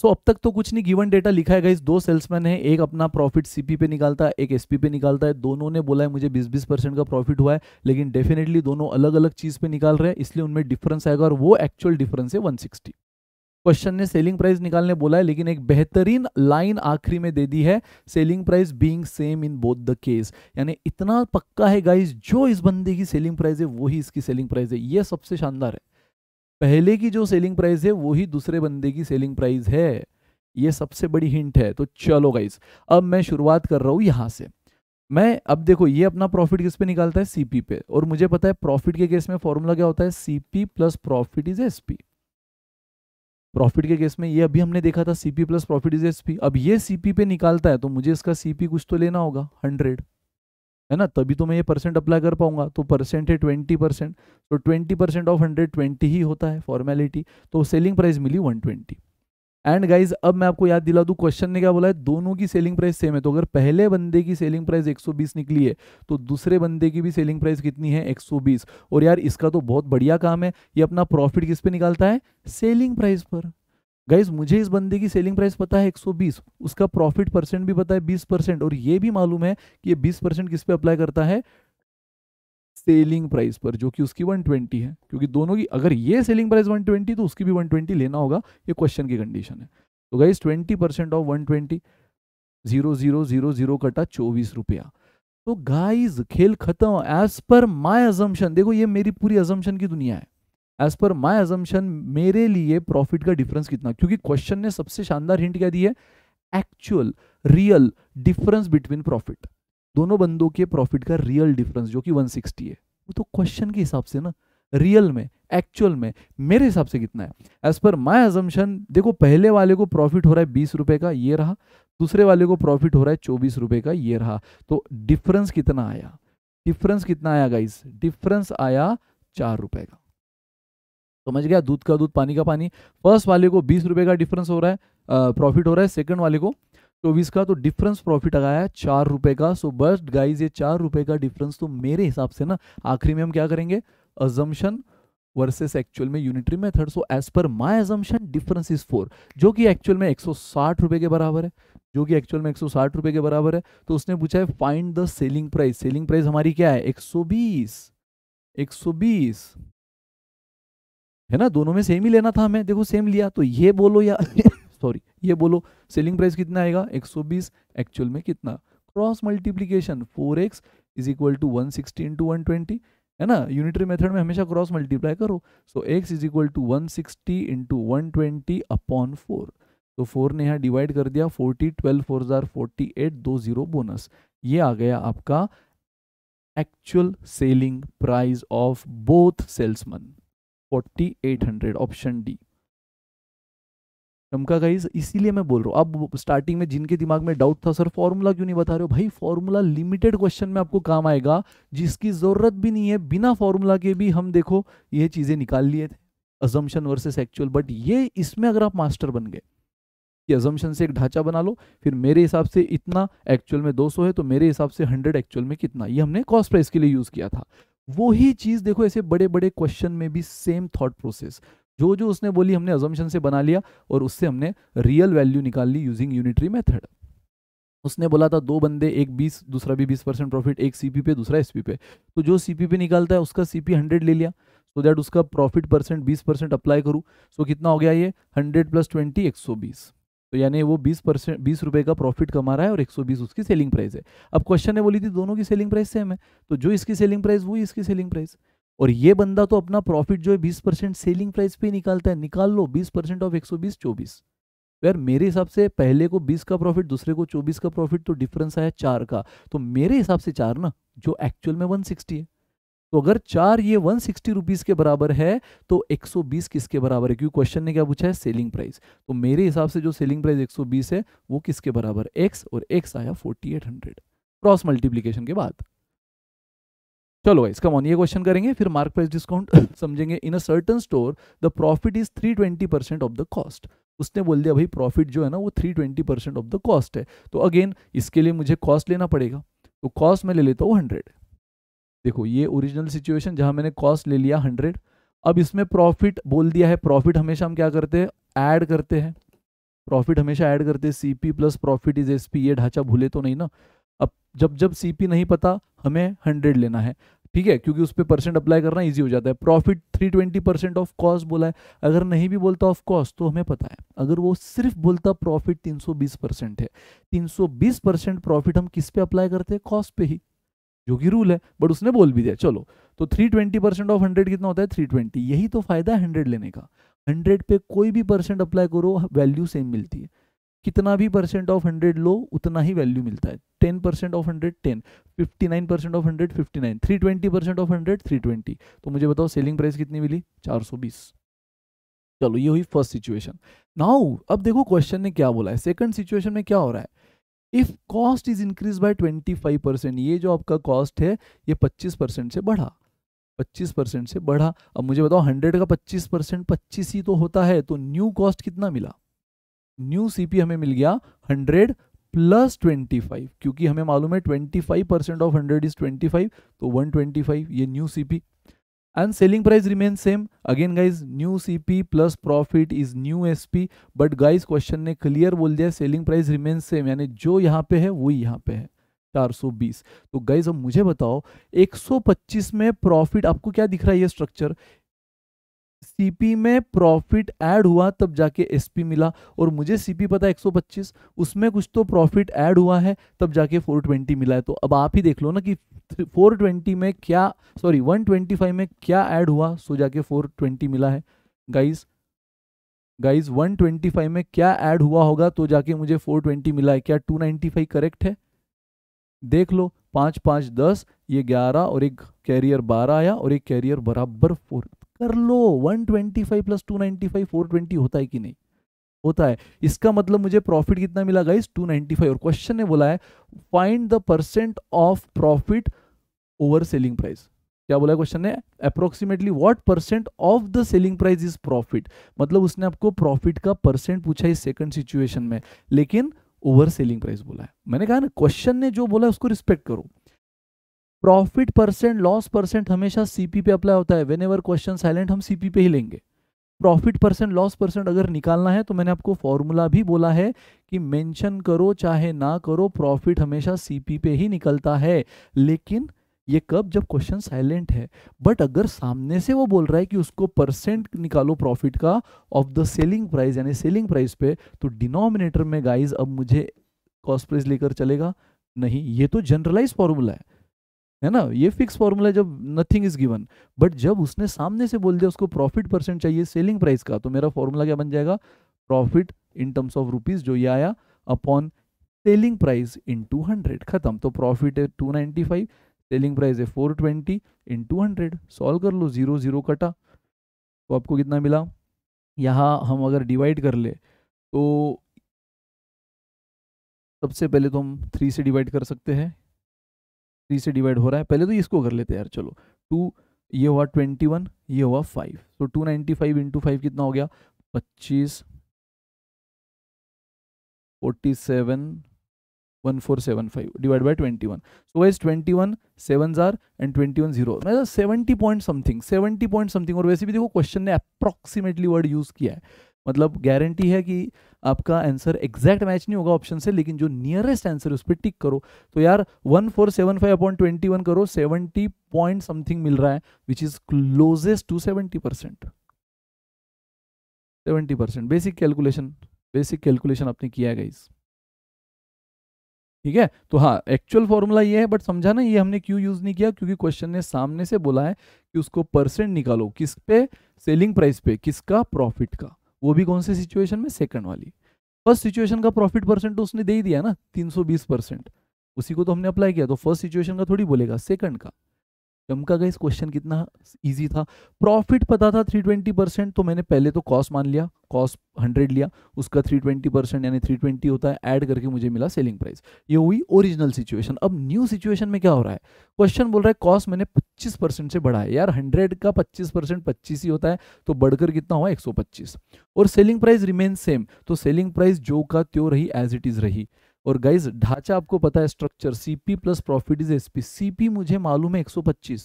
सो so, अब तक तो कुछ नहीं गिवन डेटा लिखा है गाइस दो सेल्समैन है एक अपना प्रॉफिट सीपी पे निकालता है एक एसपी पे निकालता है दोनों ने बोला है मुझे 20-20 परसेंट का प्रॉफिट हुआ है लेकिन डेफिनेटली दोनों अलग अलग चीज पे निकाल रहे हैं इसलिए उनमें डिफरेंस आएगा और वो एक्चुअल डिफरेंस है वन क्वेश्चन ने सेलिंग प्राइस निकालने बोला है लेकिन एक बेहतरीन लाइन आखिरी में दे दी है selling price being same in both the case यानी इतना पक्का है गाइस जो इस बंदे की सेलिंग प्राइस है वही इसकी सेलिंग प्राइस है ये सबसे शानदार है पहले की जो सेलिंग प्राइस है वही दूसरे बंदे की सेलिंग प्राइस है ये सबसे बड़ी हिंट है तो चलो गाइस अब मैं शुरुआत कर रहा हूँ यहाँ से मैं अब देखो ये अपना प्रॉफिट किस पे निकालता है सीपी पे और मुझे पता है प्रॉफिट के केस में फॉर्मूला क्या होता है CP plus profit is SP profit के केस में ये अभी हमने देखा था CP plus profit is SP अब ये सीपी पे निकालता है तो मुझे इसका सीपी कुछ तो लेना होगा हंड्रेड है ना तभी तो मैं ये परसेंट अप्लाई कर पाऊंगा तो परसेंट है ट्वेंटी परसेंट तो twenty percent of hundred twenty ही होता है फॉर्मेलिटी तो सेलिंग प्राइस मिली वन ट्वेंटी एंड गाइज अब मैं आपको याद दिला दूँ क्वेश्चन ने क्या बोला है दोनों की सेलिंग प्राइस सेम है तो अगर पहले बंदे की सेलिंग प्राइस एक निकली है तो दूसरे बंदे की भी सेलिंग प्राइस कितनी है एक और यार इसका तो बहुत बढ़िया काम है ये अपना प्रॉफिट किस पर निकालता है सेलिंग प्राइस पर गाइज मुझे इस बंदे की सेलिंग प्राइस पता है 120 उसका प्रॉफिट परसेंट भी पता है 20 परसेंट और ये भी मालूम है कि ये 20 परसेंट किस पे अप्लाई करता है सेलिंग प्राइस पर जो कि उसकी 120 है क्योंकि दोनों की अगर ये सेलिंग प्राइस 120 तो उसकी भी 120 लेना होगा ये क्वेश्चन की कंडीशन है तो guys twenty percent of one twenty zero zero zero zero कटा चौबीस रुपया तो गाइज खेल खत्म एज पर माई अजम्पन देखो ये मेरी पूरी अजम्पन की दुनिया है एज पर माई एजम्पन मेरे लिए प्रॉफिट का डिफरेंस कितना क्योंकि क्वेश्चन ने सबसे शानदार हिंट क्या दी है actual real difference between profit दोनों बंदों के प्रॉफिट का रियल डिफरेंस जो कि 160 है वो तो क्वेश्चन के हिसाब से ना रियल में एक्चुअल में मेरे हिसाब से कितना है एज पर माई एजम्पन देखो पहले वाले को प्रॉफिट हो रहा है बीस रुपए का ये रहा दूसरे वाले को प्रॉफिट हो रहा है चौबीस रुपए का ये रहा तो डिफरेंस कितना आया डिफरेंस कितना आया गाइस डिफरेंस आया चार रुपए का समझ गया दूध का दूध पानी का पानी फर्स्ट वाले को बीस रुपए का डिफरेंस हो रहा है प्रॉफिट हो रहा है सेकंड वाले को चौबीस का तो डिफरेंस प्रॉफिट आया है चार रुपए का सो बस्ट गाइज ये चार रुपए का डिफरेंस तो मेरे हिसाब से ना आखिरी में हम क्या करेंगे अजम्पन वर्सेस एक्चुअल में unitary method so as per my assumption difference is four जो कि एक्चुअल में एक सौ के बराबर है जो कि एक्चुअल में एक सौ के बराबर है तो उसने पूछा है find the selling price selling price हमारी क्या है एक 120 है ना दोनों में सेम ही लेना था हमें देखो सेम लिया तो ये बोलो या सॉरी ये बोलो सेलिंग प्राइस कितना आएगा 120 एक्चुअल में कितना cross multiplication 4x x is equal to one sixty into one twenty है ना यूनिटरी मेथड में हमेशा क्रॉस मल्टीप्लाई करो so x is equal to one sixty into one twenty upon four तो फोर ने यहाँ डिवाइड कर दिया फोर्टी ट्वेल्व फोर जार फोर्टी एट दो जीरो बोनस ये आ गया आपका actual selling price of both salesman forty eight hundred option D चमका गाइज इसीलिए मैं बोल रहा हूँ अब स्टार्टिंग में जिनके दिमाग में डाउट था सर फॉर्मूला क्यों नहीं बता रहे हो भाई फॉर्मूला लिमिटेड क्वेश्चन में आपको काम आएगा जिसकी ज़रूरत भी नहीं है बिना फॉर्मूला के भी हम देखो ये चीज़ें निकाल लिए थे अजम्पन वर्सेस एक्चुअल बट ये इसमें अगर आप मास्टर बन गए कि अजम्पन से एक ढांचा बना लो फिर मेरे हिसाब से इतना एक्चुअल में दो है तो मेरे हिसाब से हंड्रेड एक्चुअल में कितना ये हमने कॉस्ट प्राइस के लिए यूज़ किया था वो ही चीज़ देखो ऐसे बड़े बड़े क्वेश्चन में भी सेम थॉट प्रोसेस जो जो उसने बोली हमने अजम्पन से बना लिया और उससे हमने रियल वैल्यू निकाल ली यूजिंग यूनिटरी मेथड उसने बोला था दो बंदे एक बीस दूसरा भी बीस परसेंट प्रॉफिट एक सीपी पे दूसरा एसपी पे तो जो सीपी पे निकालता है उसका सीपी हंड्रेड ले लिया सो दैट उसका प्रॉफिट परसेंट बीस परसेंट अप्लाई करूँ सो कितना हो गया ये हंड्रेड प्लस ट्वेंटी एक सौ बीस तो यानी वो बीस परसेंट बीस रुपये का प्रॉफिट कमा रहा है और एक सौ बीस उसकी सेलिंग प्राइस है अब क्वेश्चन ने बोली थी दोनों की सेलिंग प्राइस सेम है तो जो इसकी सेलिंग प्राइस वही इसकी सेलिंग प्राइस और ये बंदा तो अपना प्रॉफिट जो है बीस परसेंट सेलिंग प्राइस पे निकालता है निकाल लो बीस परसेंट ऑफ एक सौ बीस चौबीस तो यार मेरे हिसाब से पहले को बीस का प्रॉफिट दूसरे को चौबीस का प्रॉफिट तो डिफरेंस आया चार का तो मेरे हिसाब से चार ना जो एक्चुअल में वन सिक्सटी है तो अगर चार ये वन सिक्सटी रुपीज़ के बराबर है तो 120 किसके बराबर है क्योंकि क्वेश्चन ने क्या पूछा है सेलिंग प्राइस तो मेरे हिसाब से जो सेलिंग प्राइस 120 है वो किसके बराबर एक्स और एक्स आया 4800 क्रॉस मल्टीप्लीकेशन के बाद चलो गाइस कम ऑन ये क्वेश्चन करेंगे फिर मार्क प्राइस डिस्काउंट समझेंगे in a certain store the profit is twenty percent of the cost उसने बोल दिया भाई प्रॉफिट जो है ना वो 320 परसेंट ऑफ द कॉस्ट है तो अगेन इसके लिए मुझे कॉस्ट लेना पड़ेगा तो कॉस्ट मैं ले लेता हूँ हंड्रेड देखो ये ओरिजिनल सिचुएशन जहां मैंने कॉस्ट ले लिया हंड्रेड अब इसमें प्रॉफिट बोल दिया है प्रॉफिट हमेशा हम क्या करते हैं ऐड करते हैं प्रॉफिट हमेशा ऐड करते हैं CP plus profit is SP ये ढांचा भूले तो नहीं ना अब जब जब सीपी नहीं पता हमें हंड्रेड लेना है ठीक है क्योंकि उस पर परसेंट अप्लाई करना इजी हो जाता है profit three twenty percent of cost बोला है अगर नहीं भी बोलता ऑफ कॉस्ट तो हमें पता है अगर वो सिर्फ बोलता प्रॉफिट तीन सौ बीस परसेंट है तीन सौ बीस परसेंट प्रॉफिट हम किस पे अप्लाई करते हैं कॉस्ट पे ही जो कि रूल है बट उसने बोल भी दिया चलो तो three twenty percent of hundred कितना होता है थ्री ट्वेंटी यही तो फायदा है हंड्रेड लेने का हंड्रेड पे कोई भी परसेंट अप्लाई करो वैल्यू सेम मिलती है कितना भी परसेंट ऑफ हंड्रेड लो उतना ही वैल्यू मिलता है ten percent of hundred ten fifty nine percent of hundred fifty nine three twenty percent of hundred three twenty तो मुझे बताओ सेलिंग प्राइस कितनी मिली चार सौ बीस चलो ये हुई फर्स्ट सिचुएशन नाउ अब देखो क्वेश्चन ने क्या बोला है सेकंड सिचुएशन में क्या हो रहा है if cost is increase by 25 percent ये जो आपका कॉस्ट है ये 25 परसेंट से बढ़ा 25 परसेंट से बढ़ा अब मुझे बताओ 100 का 25 परसेंट पच्चीस ही तो होता है तो न्यू कॉस्ट कितना मिला न्यू सीपी हमें मिल गया 100 प्लस 25 क्योंकि हमें मालूम है 25 परसेंट ऑफ 100 इज 25 तो 125 ये new CP and selling price remains same again guys new cp plus profit is new sp but guys question ne clear bol diya selling price remains same yani jo yahan pe hai वही yahan pe hai 420 to guys ab mujhe batao 125 mein profit aapko kya dikh raha hai ye structure CP में प्रॉफिट ऐड हुआ तब जाके एसपी मिला और मुझे सीपी पता है 125 उसमें कुछ तो प्रॉफिट ऐड हुआ है तब जाके 420 मिला है तो अब आप ही देख लो ना कि 420 में क्या सॉरी 125 में क्या ऐड हुआ सो जाके 420 मिला है गाइस गाइस 125 में क्या ऐड हुआ होगा तो जाके मुझे 420 मिला है क्या 295 करेक्ट है देख लो पाँच पाँच दस ये ग्यारह और एक कैरियर बारह आया और एक कैरियर बराबर फोर कर लो 125 प्लस 295 420 होता है कि नहीं होता है इसका मतलब मुझे प्रॉफिट कितना मिला गाइस 295 और क्वेश्चन ने बोला है find the percent of profit over selling price क्या बोला क्वेश्चन ने approximately what percent of the selling price is profit मतलब उसने आपको प्रॉफिट का परसेंट पूछा इस सेकंड सिचुएशन में लेकिन ओवर सेलिंग प्राइस बोला है मैंने कहा ना क्वेश्चन ने जो बोला उसको रिस्पेक्ट करो प्रॉफिट परसेंट लॉस परसेंट हमेशा सीपी पे अप्लाई होता है वेन एवर क्वेश्चन साइलेंट हम सीपी पे ही लेंगे प्रॉफिट परसेंट लॉस परसेंट अगर निकालना है तो मैंने आपको फॉर्मूला भी बोला है कि मेंशन करो चाहे ना करो प्रॉफिट हमेशा सीपी पे ही निकलता है लेकिन ये कब जब क्वेश्चन साइलेंट है बट अगर सामने से वो बोल रहा है कि उसको परसेंट निकालो प्रॉफिट का ऑफ द सेलिंग प्राइस यानी सेलिंग प्राइस पे तो डिनोमिनेटर में गाइज अब मुझे कॉस्ट प्राइस लेकर चलेगा नहीं ये तो जनरलाइज फॉर्मूला है है ना ये फिक्स फॉर्मूला जब नथिंग इज गिवन बट जब उसने सामने से बोल दिया उसको प्रॉफिट परसेंट चाहिए सेलिंग प्राइस का तो मेरा फॉर्मूला क्या बन जाएगा profit in terms of rupees जो ये आया upon selling price into hundred खत्म तो प्रॉफिट है two ninety five selling price है four twenty into hundred solve कर लो जीरो जीरो कटा तो आपको कितना मिला यहाँ हम अगर डिवाइड कर ले तो सबसे पहले तो हम थ्री से डिवाइड कर सकते हैं थ्री से डिवाइड हो रहा है पहले तो इसको कर लेते हैं यार चलो टू ये हुआ ट्वेंटी वन ये हुआ फाइव तो two ninety five into five कितना हो गया पच्चीस forty seven one four seven five divide by twenty one so wise twenty one seven जार एंड ट्वेंटी वन जीरो मैं seventy point something seventy point something और वैसे भी देखो क्वेश्चन ने अप्रॉक्सीमेटली वर्ड यूज़ किया है मतलब गारंटी है कि आपका आंसर एग्जैक्ट मैच नहीं होगा ऑप्शन से लेकिन जो नियरेस्ट आंसर उस पर टिक करो तो यार one four seven five upon twenty one करो सेवेंटी पॉइंट समथिंग मिल रहा है which is closest to seventy percent seventy percent basic calculation basic calculation आपने किया है गाइज़ ठीक है तो हाँ एक्चुअल फॉर्मूला ये है बट समझा ना ये हमने क्यों यूज़ नहीं किया क्योंकि क्वेश्चन ने सामने से बोला है कि उसको परसेंट निकालो किस पे सेलिंग प्राइस पे किसका प्रॉफिट का वो भी कौन से सिचुएशन में सेकंड वाली फर्स्ट सिचुएशन का प्रॉफिट परसेंट तो उसने दे ही दिया ना 320 परसेंट उसी को तो हमने अप्लाई किया तो फर्स्ट सिचुएशन का थोड़ी बोलेगा सेकंड का चमका गया इस क्वेश्चन कितना इजी था प्रॉफिट पता था 320 परसेंट तो मैंने पहले तो कॉस्ट मान लिया कॉस्ट 100 लिया उसका 320 परसेंट यानी 320 होता है ऐड करके मुझे मिला सेलिंग प्राइस ये हुई ओरिजिनल सिचुएशन अब न्यू सिचुएशन में क्या हो रहा है क्वेश्चन बोल रहा है कॉस्ट मैंने 25 परसेंट से बढ़ा यार हंड्रेड का 25 परसेंट पच्चीस ही होता है तो बढ़कर कितना हुआ एक और सेलिंग प्राइस रिमेन सेम तो सेलिंग प्राइस जो का त्यो रही एज इट इज रही और गाइज ढांचा आपको पता है structure CP plus profit is SP CP मुझे मालूम है 125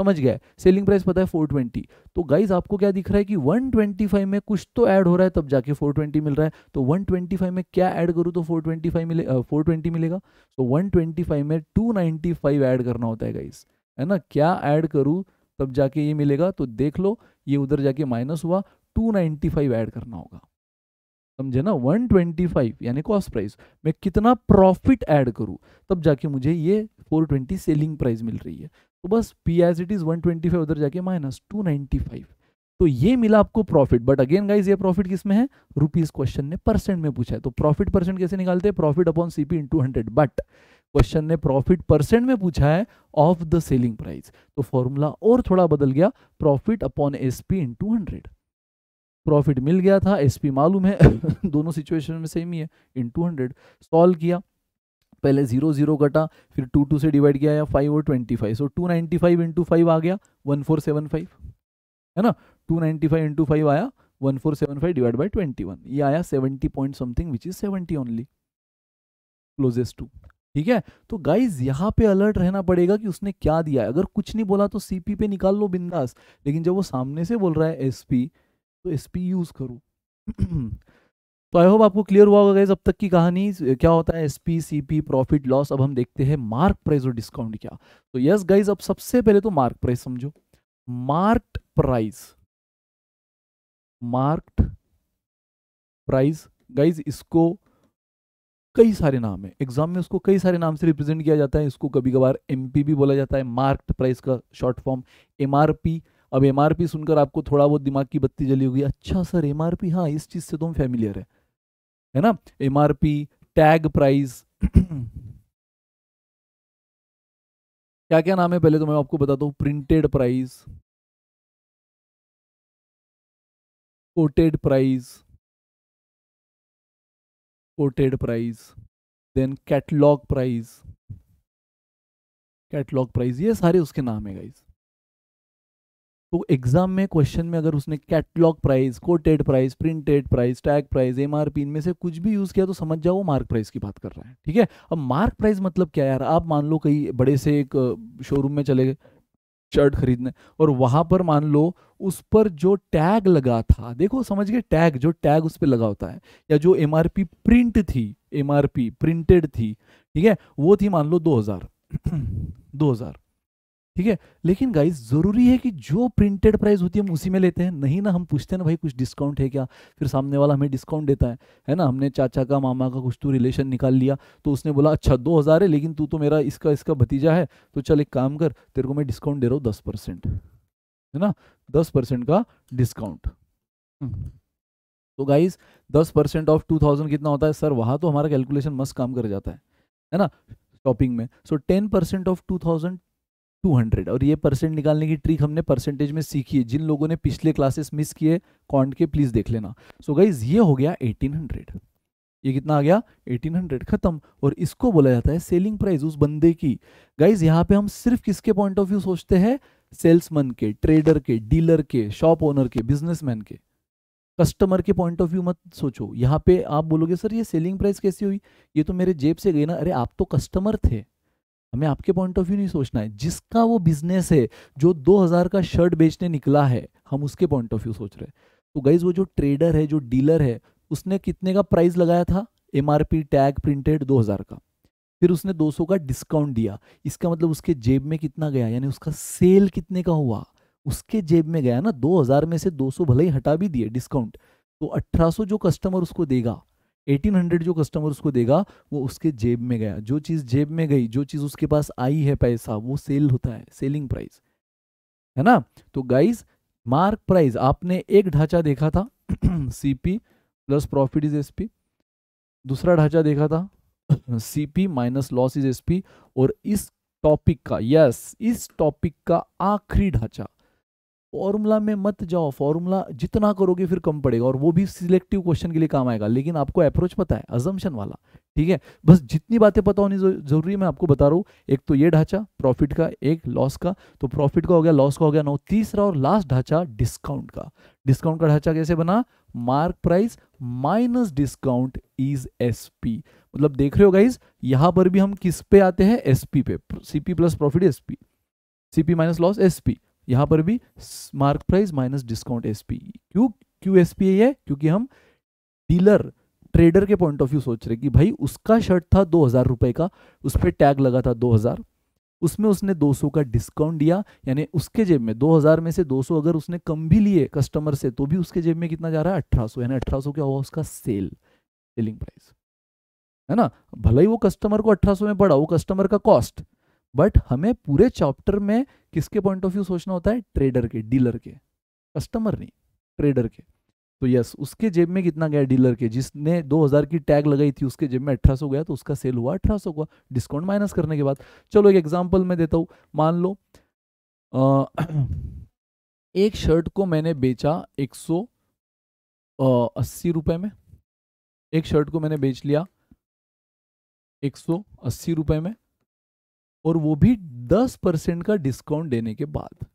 समझ गया सेलिंग प्राइस पता है 420 तो गाइज आपको क्या दिख रहा है कि 125 में कुछ तो ऐड हो रहा है तब जाके 420 मिल रहा है तो 125 में क्या ऐड करूँ तो 425 मिले फोर ट्वेंटी मिलेगा तो so 125 में 295 ऐड करना होता है गाइज है ना क्या ऐड करूँ तब जाके ये मिलेगा तो देख लो ये उधर जाके माइनस हुआ 295 ऐड करना होगा समझे ना 125 यानी कॉस्ट प्राइस मैं कितना प्रॉफिट ऐड करूँ तब जाके मुझे ये 420 सेलिंग प्राइस मिल रही है तो बस P as it is one उधर जाके माइनस टू तो ये मिला आपको प्रॉफिट बट अगेन गाइज ये प्रॉफिट किस में है रुपीज क्वेश्चन ने परसेंट में पूछा है तो प्रॉफिट परसेंट कैसे निकालते हैं profit upon C P hundred but question ने प्रॉफिट परसेंट में पूछा है ऑफ द सेलिंग प्राइस तो फॉर्मूला और थोड़ा बदल गया profit upon S P two hundred profit मिल गया था एसपी मालूम है दोनों सिचुएशन में सेम ही है इन टू हंड्रेड सॉल्व किया पहले जीरो जीरो कटा फिर टू टू से डिवाइड किया या फाइव और twenty five so two ninety five into five आ गया वन फोर सेवन फाइव है ना two ninety five into five आया one four seven five divide by twenty one ये आया seventy point something which is seventy only closest to ठीक है तो गाइज यहाँ पे अलर्ट रहना पड़ेगा कि उसने क्या दिया है अगर कुछ नहीं बोला तो सीपी पे निकाल लो बिंदास लेकिन जब वो सामने से बोल रहा है एसपी तो एस पी यूज़ करूँ तो आई होप आपको क्लियर हुआ होगा अब तक की कहानी क्या होता है S P C P profit loss अब हम देखते हैं मार्क प्राइस और डिस्काउंट क्या तो यस गाइज अब सबसे पहले तो मार्क प्राइस समझो mark price mark price guys इसको कई सारे नाम है एग्जाम में उसको कई सारे नाम से रिप्रेजेंट किया जाता है इसको कभी कभार एम भी बोला जाता है मार्क्ड प्राइस का शॉर्ट फॉर्म एम अब एम सुनकर आपको थोड़ा बहुत दिमाग की बत्ती जली होगी अच्छा सर एम आर हाँ इस चीज़ से तो हम फैमिलियर है है ना एम टैग प्राइस क्या क्या नाम है पहले तो मैं आपको बताता हूँ printed price quoted price quoted price then catalogue price catalogue price ये सारे उसके नाम है गाइज तो एग्जाम में क्वेश्चन में अगर उसने catalogue price quoted price printed price tag price M R P इनमें से कुछ भी यूज किया तो समझ जाओ वो मार्क प्राइस की बात कर रहा है ठीक है अब मार्क प्राइस मतलब क्या यार आप मान लो कहीं बड़े से एक शोरूम में चले गए शर्ट खरीदने और वहां पर मान लो उस पर जो टैग लगा था देखो समझ गए टैग जो टैग उस पर लगा होता है या जो एम प्रिंट थी एम प्रिंटेड थी ठीक है वो थी मान लो दो हजार दो हजार ठीक है लेकिन गाइज जरूरी है कि जो प्रिंटेड प्राइस होती है हम उसी में लेते हैं नहीं ना हम पूछते हैं ना भाई कुछ डिस्काउंट है क्या फिर सामने वाला हमें डिस्काउंट देता है है ना हमने चाचा का मामा का कुछ तो रिलेशन निकाल लिया तो उसने बोला अच्छा दो हज़ार है लेकिन तू तो मेरा इसका इसका भतीजा है तो चल एक काम कर तेरे को मैं डिस्काउंट दे रहा हूँ दस परसेंट है ना दस परसेंट का डिस्काउंट तो गाइज दस परसेंट ऑफ टू थाउजेंड कितना होता है सर वहाँ तो हमारा कैलकुलेशन मस्त काम कर जाता है है ना शॉपिंग में so ten percent of two thousand 200 और ये परसेंट निकालने की ट्रिक हमने परसेंटेज में सीखी है जिन लोगों ने पिछले क्लासेस मिस किए कॉन्ट के प्लीज देख लेना सो so गाइज ये हो गया 1800 ये कितना आ गया 1800 खत्म और इसको बोला जाता है सेलिंग प्राइस उस बंदे की गाइज यहाँ पे हम सिर्फ किसके पॉइंट ऑफ व्यू सोचते हैं सेल्समैन के ट्रेडर के डीलर के शॉप ओनर के बिजनेसमैन के कस्टमर के पॉइंट ऑफ व्यू मत सोचो यहाँ पे आप बोलोगे सर ये सेलिंग प्राइस कैसी हुई ये तो मेरे जेब से गई ना अरे आप तो कस्टमर थे हमें आपके पॉइंट ऑफ व्यू नहीं सोचना है जिसका वो बिजनेस है जो 2000 का शर्ट बेचने निकला है हम उसके पॉइंट ऑफ व्यू सोच रहे हैं तो गाइज वो जो ट्रेडर है जो डीलर है उसने कितने का प्राइस लगाया था एम टैग प्रिंटेड दो का फिर उसने 200 का डिस्काउंट दिया इसका मतलब उसके जेब में कितना गया यानी उसका सेल कितने का हुआ उसके जेब में गया ना 2000 में से 200 भले ही हटा भी दिए डिस्काउंट तो 1800 जो कस्टमर उसको देगा 1800 जो कस्टमर उसको देगा वो उसके जेब में गया जो चीज़ जेब में गई जो चीज़ उसके पास आई है पैसा वो सेल होता है सेलिंग प्राइस है ना तो गाइज मार्क प्राइस आपने एक ढांचा देखा था CP plus profit is SP दूसरा ढांचा देखा था CP minus loss is SP और इस टॉपिक का यस इस टॉपिक का आखिरी ढांचा फॉर्मूला में मत जाओ फॉर्मूला जितना करोगे फिर कम पड़ेगा और वो भी सिलेक्टिव क्वेश्चन के लिए काम आएगा लेकिन आपको अप्रोच पता है अजम्पन वाला ठीक है बस जितनी बातें पता होनी जरूरी है मैं आपको बता रहा हूँ एक तो ये ढांचा प्रॉफिट का एक लॉस का तो प्रॉफिट का हो गया लॉस का हो गया नौ तीसरा और लास्ट ढांचा डिस्काउंट का डिस्काउंट का ढांचा कैसे बना mark price minus discount is S मतलब देख रहे हो गाइज यहां पर भी हम किस पे आते हैं एसपी पे CP plus profit SP CP minus loss SP यहां पर भी mark price minus discount SP क्यों क्यों एसपी है क्योंकि हम डीलर ट्रेडर के पॉइंट ऑफ व्यू सोच रहे कि भाई उसका शर्ट था दो हज़ार रुपए का उस पर टैग लगा था दो हज़ार उसमें उसने 200 का डिस्काउंट दिया यानी उसके जेब में 2000 में से 200 अगर उसने कम भी लिए कस्टमर से तो भी उसके जेब में कितना जा रहा है 1800 यानी 1800 क्या हुआ उसका सेल सेलिंग प्राइस है ना भले ही वो कस्टमर को 1800 में पड़ा वो कस्टमर का कॉस्ट बट हमें पूरे चैप्टर में किसके पॉइंट ऑफ व्यू सोचना होता है ट्रेडर के डीलर के कस्टमर नहीं ट्रेडर के तो यस उसके जेब में कितना गया डीलर के जिसने 2000 की टैग लगाई थी उसके जेब में 1800 गया तो उसका सेल हुआ 1800 हुआ डिस्काउंट माइनस करने के बाद चलो एक एग्जांपल मैं देता हूँ मान लो आ, एक शर्ट को मैंने बेचा एक सौ अस्सी में एक शर्ट को मैंने बेच लिया एक सौ अस्सी में और वो भी दस परसेंट का डिस्काउंट देने के बाद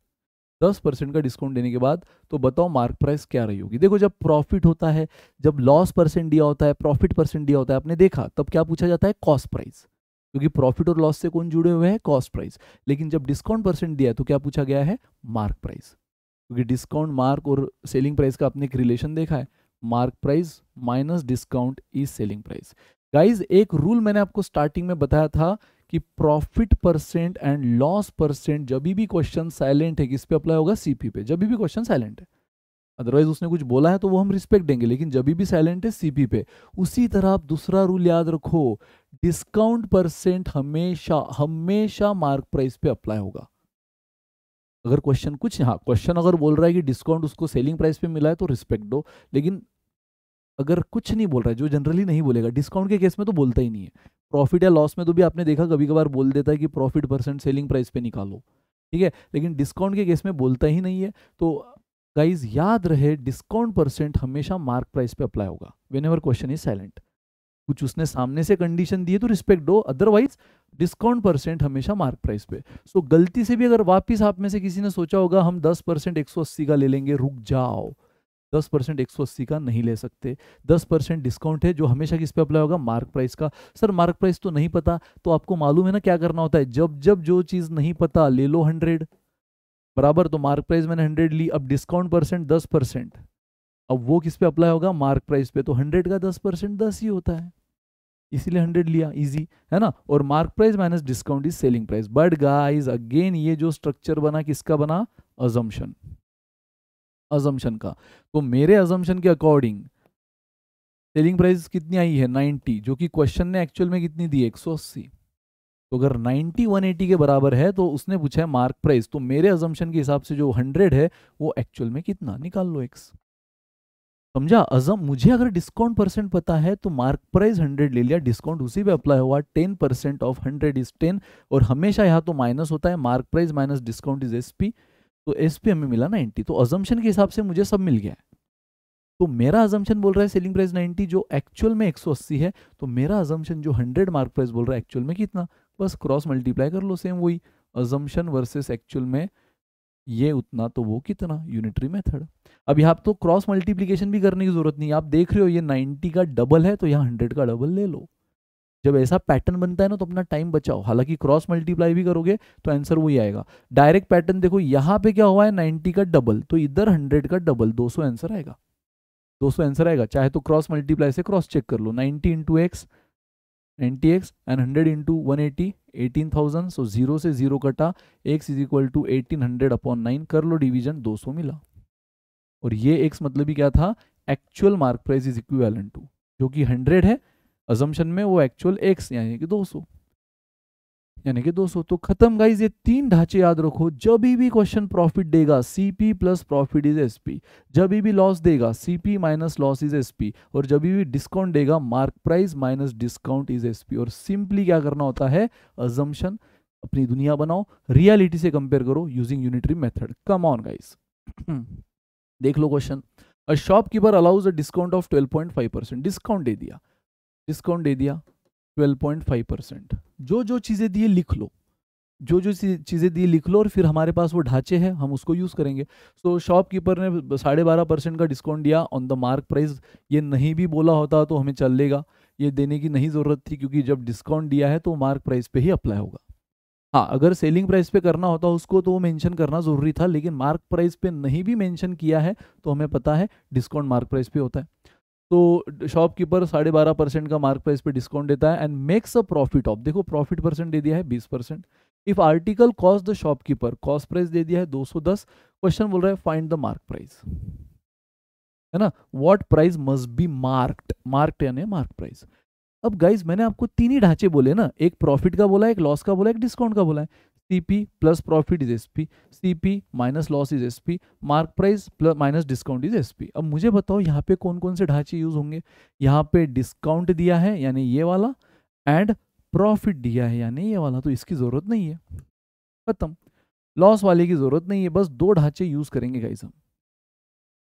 दस परसेंट का डिस्काउंट देने के बाद तो बताओ मार्क प्राइस क्या रही होगी देखो जब प्रॉफिट होता है जब लॉस परसेंट दिया होता है प्रॉफिट परसेंट दिया होता है आपने देखा तब क्या पूछा जाता है कॉस्ट प्राइस क्योंकि प्रॉफिट और लॉस से कौन जुड़े हुए हैं कॉस्ट प्राइस लेकिन जब डिस्काउंट परसेंट दिया है तो क्या पूछा गया है मार्क प्राइस क्योंकि डिस्काउंट मार्क और सेलिंग प्राइस का आपने एक रिलेशन देखा है mark price minus discount is selling price guys एक रूल मैंने आपको स्टार्टिंग में बताया था कि profit percent and loss percent जब भी क्वेश्चन साइलेंट है किस पे अप्लाई होगा सीपी पे जब भी क्वेश्चन साइलेंट है अदरवाइज उसने कुछ बोला है तो वो हम रिस्पेक्ट देंगे लेकिन जब भी साइलेंट है सीपी पे उसी तरह आप दूसरा रूल याद रखो डिस्काउंट परसेंट हमेशा हमेशा मार्क प्राइस पे अप्लाई होगा अगर क्वेश्चन कुछ हाँ क्वेश्चन अगर बोल रहा है कि डिस्काउंट उसको सेलिंग प्राइस पे मिला है तो रिस्पेक्ट दो लेकिन अगर कुछ नहीं बोल रहा है जो जनरली नहीं बोलेगा डिस्काउंट के केस में तो बोलता ही नहीं है प्रॉफिट या लॉस में तो भी आपने देखा कभी कभार बोल देता है कि प्रॉफिट परसेंट सेलिंग प्राइस पे निकालो ठीक है लेकिन डिस्काउंट के केस में बोलता ही नहीं है तो गाइज याद रहे डिस्काउंट परसेंट हमेशा मार्क प्राइस पे अप्लाई होगा whenever question is silent कुछ उसने सामने से कंडीशन दिए तो रिस्पेक्ट दो अदरवाइज डिस्काउंट परसेंट हमेशा मार्क प्राइस पे सो so, गलती से भी अगर वापस आप में से किसी ने सोचा होगा हम 10 परसेंट एक का ले लेंगे रुक जाओ दस परसेंट एक सौ अस्सी का नहीं ले सकते दस परसेंट डिस्काउंट है जो हमेशा किस पे अप्लाई होगा मार्क प्राइस का सर मार्क प्राइस तो नहीं पता तो आपको मालूम है ना क्या करना होता है जब जब जो चीज़ नहीं पता ले लो हंड्रेड बराबर तो मार्क प्राइस मैंने हंड्रेड ली अब डिस्काउंट परसेंट दस परसेंट अब वो किस पे अप्लाई होगा मार्क प्राइस पे तो हंड्रेड का दस परसेंट दस ही होता है इसीलिए हंड्रेड लिया इजी है ना और mark price minus discount is selling price but guys again ये जो स्ट्रक्चर बना किसका बना अजम्पन अजम्पन का तो मेरे अजम्पन के अकॉर्डिंग सेलिंग प्राइस कितनी आई है 90 जो कि क्वेश्चन ने एक्चुअल में कितनी दी 180 तो अगर 90 180 के बराबर है तो उसने पूछा है मार्क प्राइस तो मेरे अजम्पन के हिसाब से जो 100 है वो एक्चुअल में कितना निकाल लो एक्स समझा अजम मुझे अगर डिस्काउंट परसेंट पता है तो मार्क प्राइस हंड्रेड ले लिया डिस्काउंट उसी पे अप्लाई हुआ ten percent of hundred is ten और हमेशा यहाँ तो माइनस होता है mark price minus discount is S P तो एस पी हमें मिला नाइन्टी तो अजम्पन के हिसाब से मुझे सब मिल गया है तो मेरा अजम्पन बोल रहा है सेलिंग प्राइस 90 जो एक्चुअल में 180 है तो मेरा अजम्पन जो हंड्रेड मार्क प्राइस बोल रहा है एक्चुअल में कितना बस क्रॉस मल्टीप्लाई कर लो सेम वही अजम्पन वर्सेस एक्चुअल में ये उतना तो वो कितना यूनिटरी मेथड अब यहाँ तो क्रॉस मल्टीप्लीकेशन भी करने की जरूरत नहीं आप देख रहे हो ये 90 का डबल है तो यहाँ 100 का डबल ले लो जब ऐसा पैटर्न बनता है ना तो अपना टाइम बचाओ हालांकि क्रॉस मल्टीप्लाई भी करोगे तो आंसर वही आएगा डायरेक्ट पैटर्न देखो यहाँ पे क्या हुआ है नाइनटी का डबल तो इधर हंड्रेड का डबल दो आंसर आएगा दो आंसर आएगा चाहे तो क्रॉस मल्टीप्लाई से क्रॉस चेक कर लो ninety into x ninety x and hundred into one eighty eighteen thousand so zero से जीरो कटा x is equal to eighteen hundred upon nine कर लो डिवीजन दो सौ मिला और ये एक्स मतलब ही क्या था actual mark price is equal to जो कि हंड्रेड है अजम्पन में वो एक्चुअल एक्स यानी कि 200 यानी कि 200 तो खत्म गाइज ये तीन ढांचे याद रखो जब भी क्वेश्चन प्रॉफिट देगा CP plus profit is SP जब भी लॉस देगा CP minus loss is SP और जब भी डिस्काउंट देगा mark price minus discount is SP और सिंपली क्या करना होता है अजम्पन अपनी दुनिया बनाओ रियलिटी से कंपेयर करो using unitary method come on guys देख लो question a shopkeeper allows a discount of 12.5 percent discount दे दिया डिस्काउंट दे दिया 12.5 परसेंट जो जो चीज़ें दिए लिख लो जो जो चीज़ें दी लिख लो और फिर हमारे पास वो ढांचे हैं हम उसको यूज़ करेंगे सो so, शॉपकीपर ने साढ़े बारह परसेंट का डिस्काउंट दिया ऑन द मार्क प्राइस ये नहीं भी बोला होता तो हमें चल लेगा ये देने की नहीं ज़रूरत थी क्योंकि जब डिस्काउंट दिया है तो मार्क प्राइस पे ही अप्लाई होगा हाँ अगर सेलिंग प्राइस पे करना होता उसको तो वो मेंशन करना ज़रूरी था लेकिन मार्क प्राइस पे नहीं भी मेंशन किया है तो हमें पता है डिस्काउंट मार्क प्राइस पे होता है तो शॉपकीपर साढ़े बारह परसेंट का मार्क प्राइस पे डिस्काउंट देता है and makes a profit of देखो प्रॉफिट परसेंट दे दिया है बीस परसेंट if article cost the shopkeeper cost price दे दिया है दो सौ दस क्वेश्चन बोल रहा है फाइंड द मार्क प्राइस है ना what price must be marked marked यानी मार्क प्राइस अब गाइज मैंने आपको तीन ही ढांचे बोले ना एक प्रॉफिट का बोला एक लॉस का बोला एक डिस्काउंट का बोला है CP plus profit is SP CP minus loss is SP mark price plus minus discount is SP अब मुझे बताओ यहाँ पे कौन कौन से ढांचे यूज होंगे यहाँ पे डिस्काउंट दिया है यानी ये वाला एंड प्रॉफिट दिया है यानी ये वाला तो इसकी ज़रूरत नहीं है खत्म लॉस वाले की ज़रूरत नहीं है बस दो ढांचे यूज़ करेंगे गाइस हम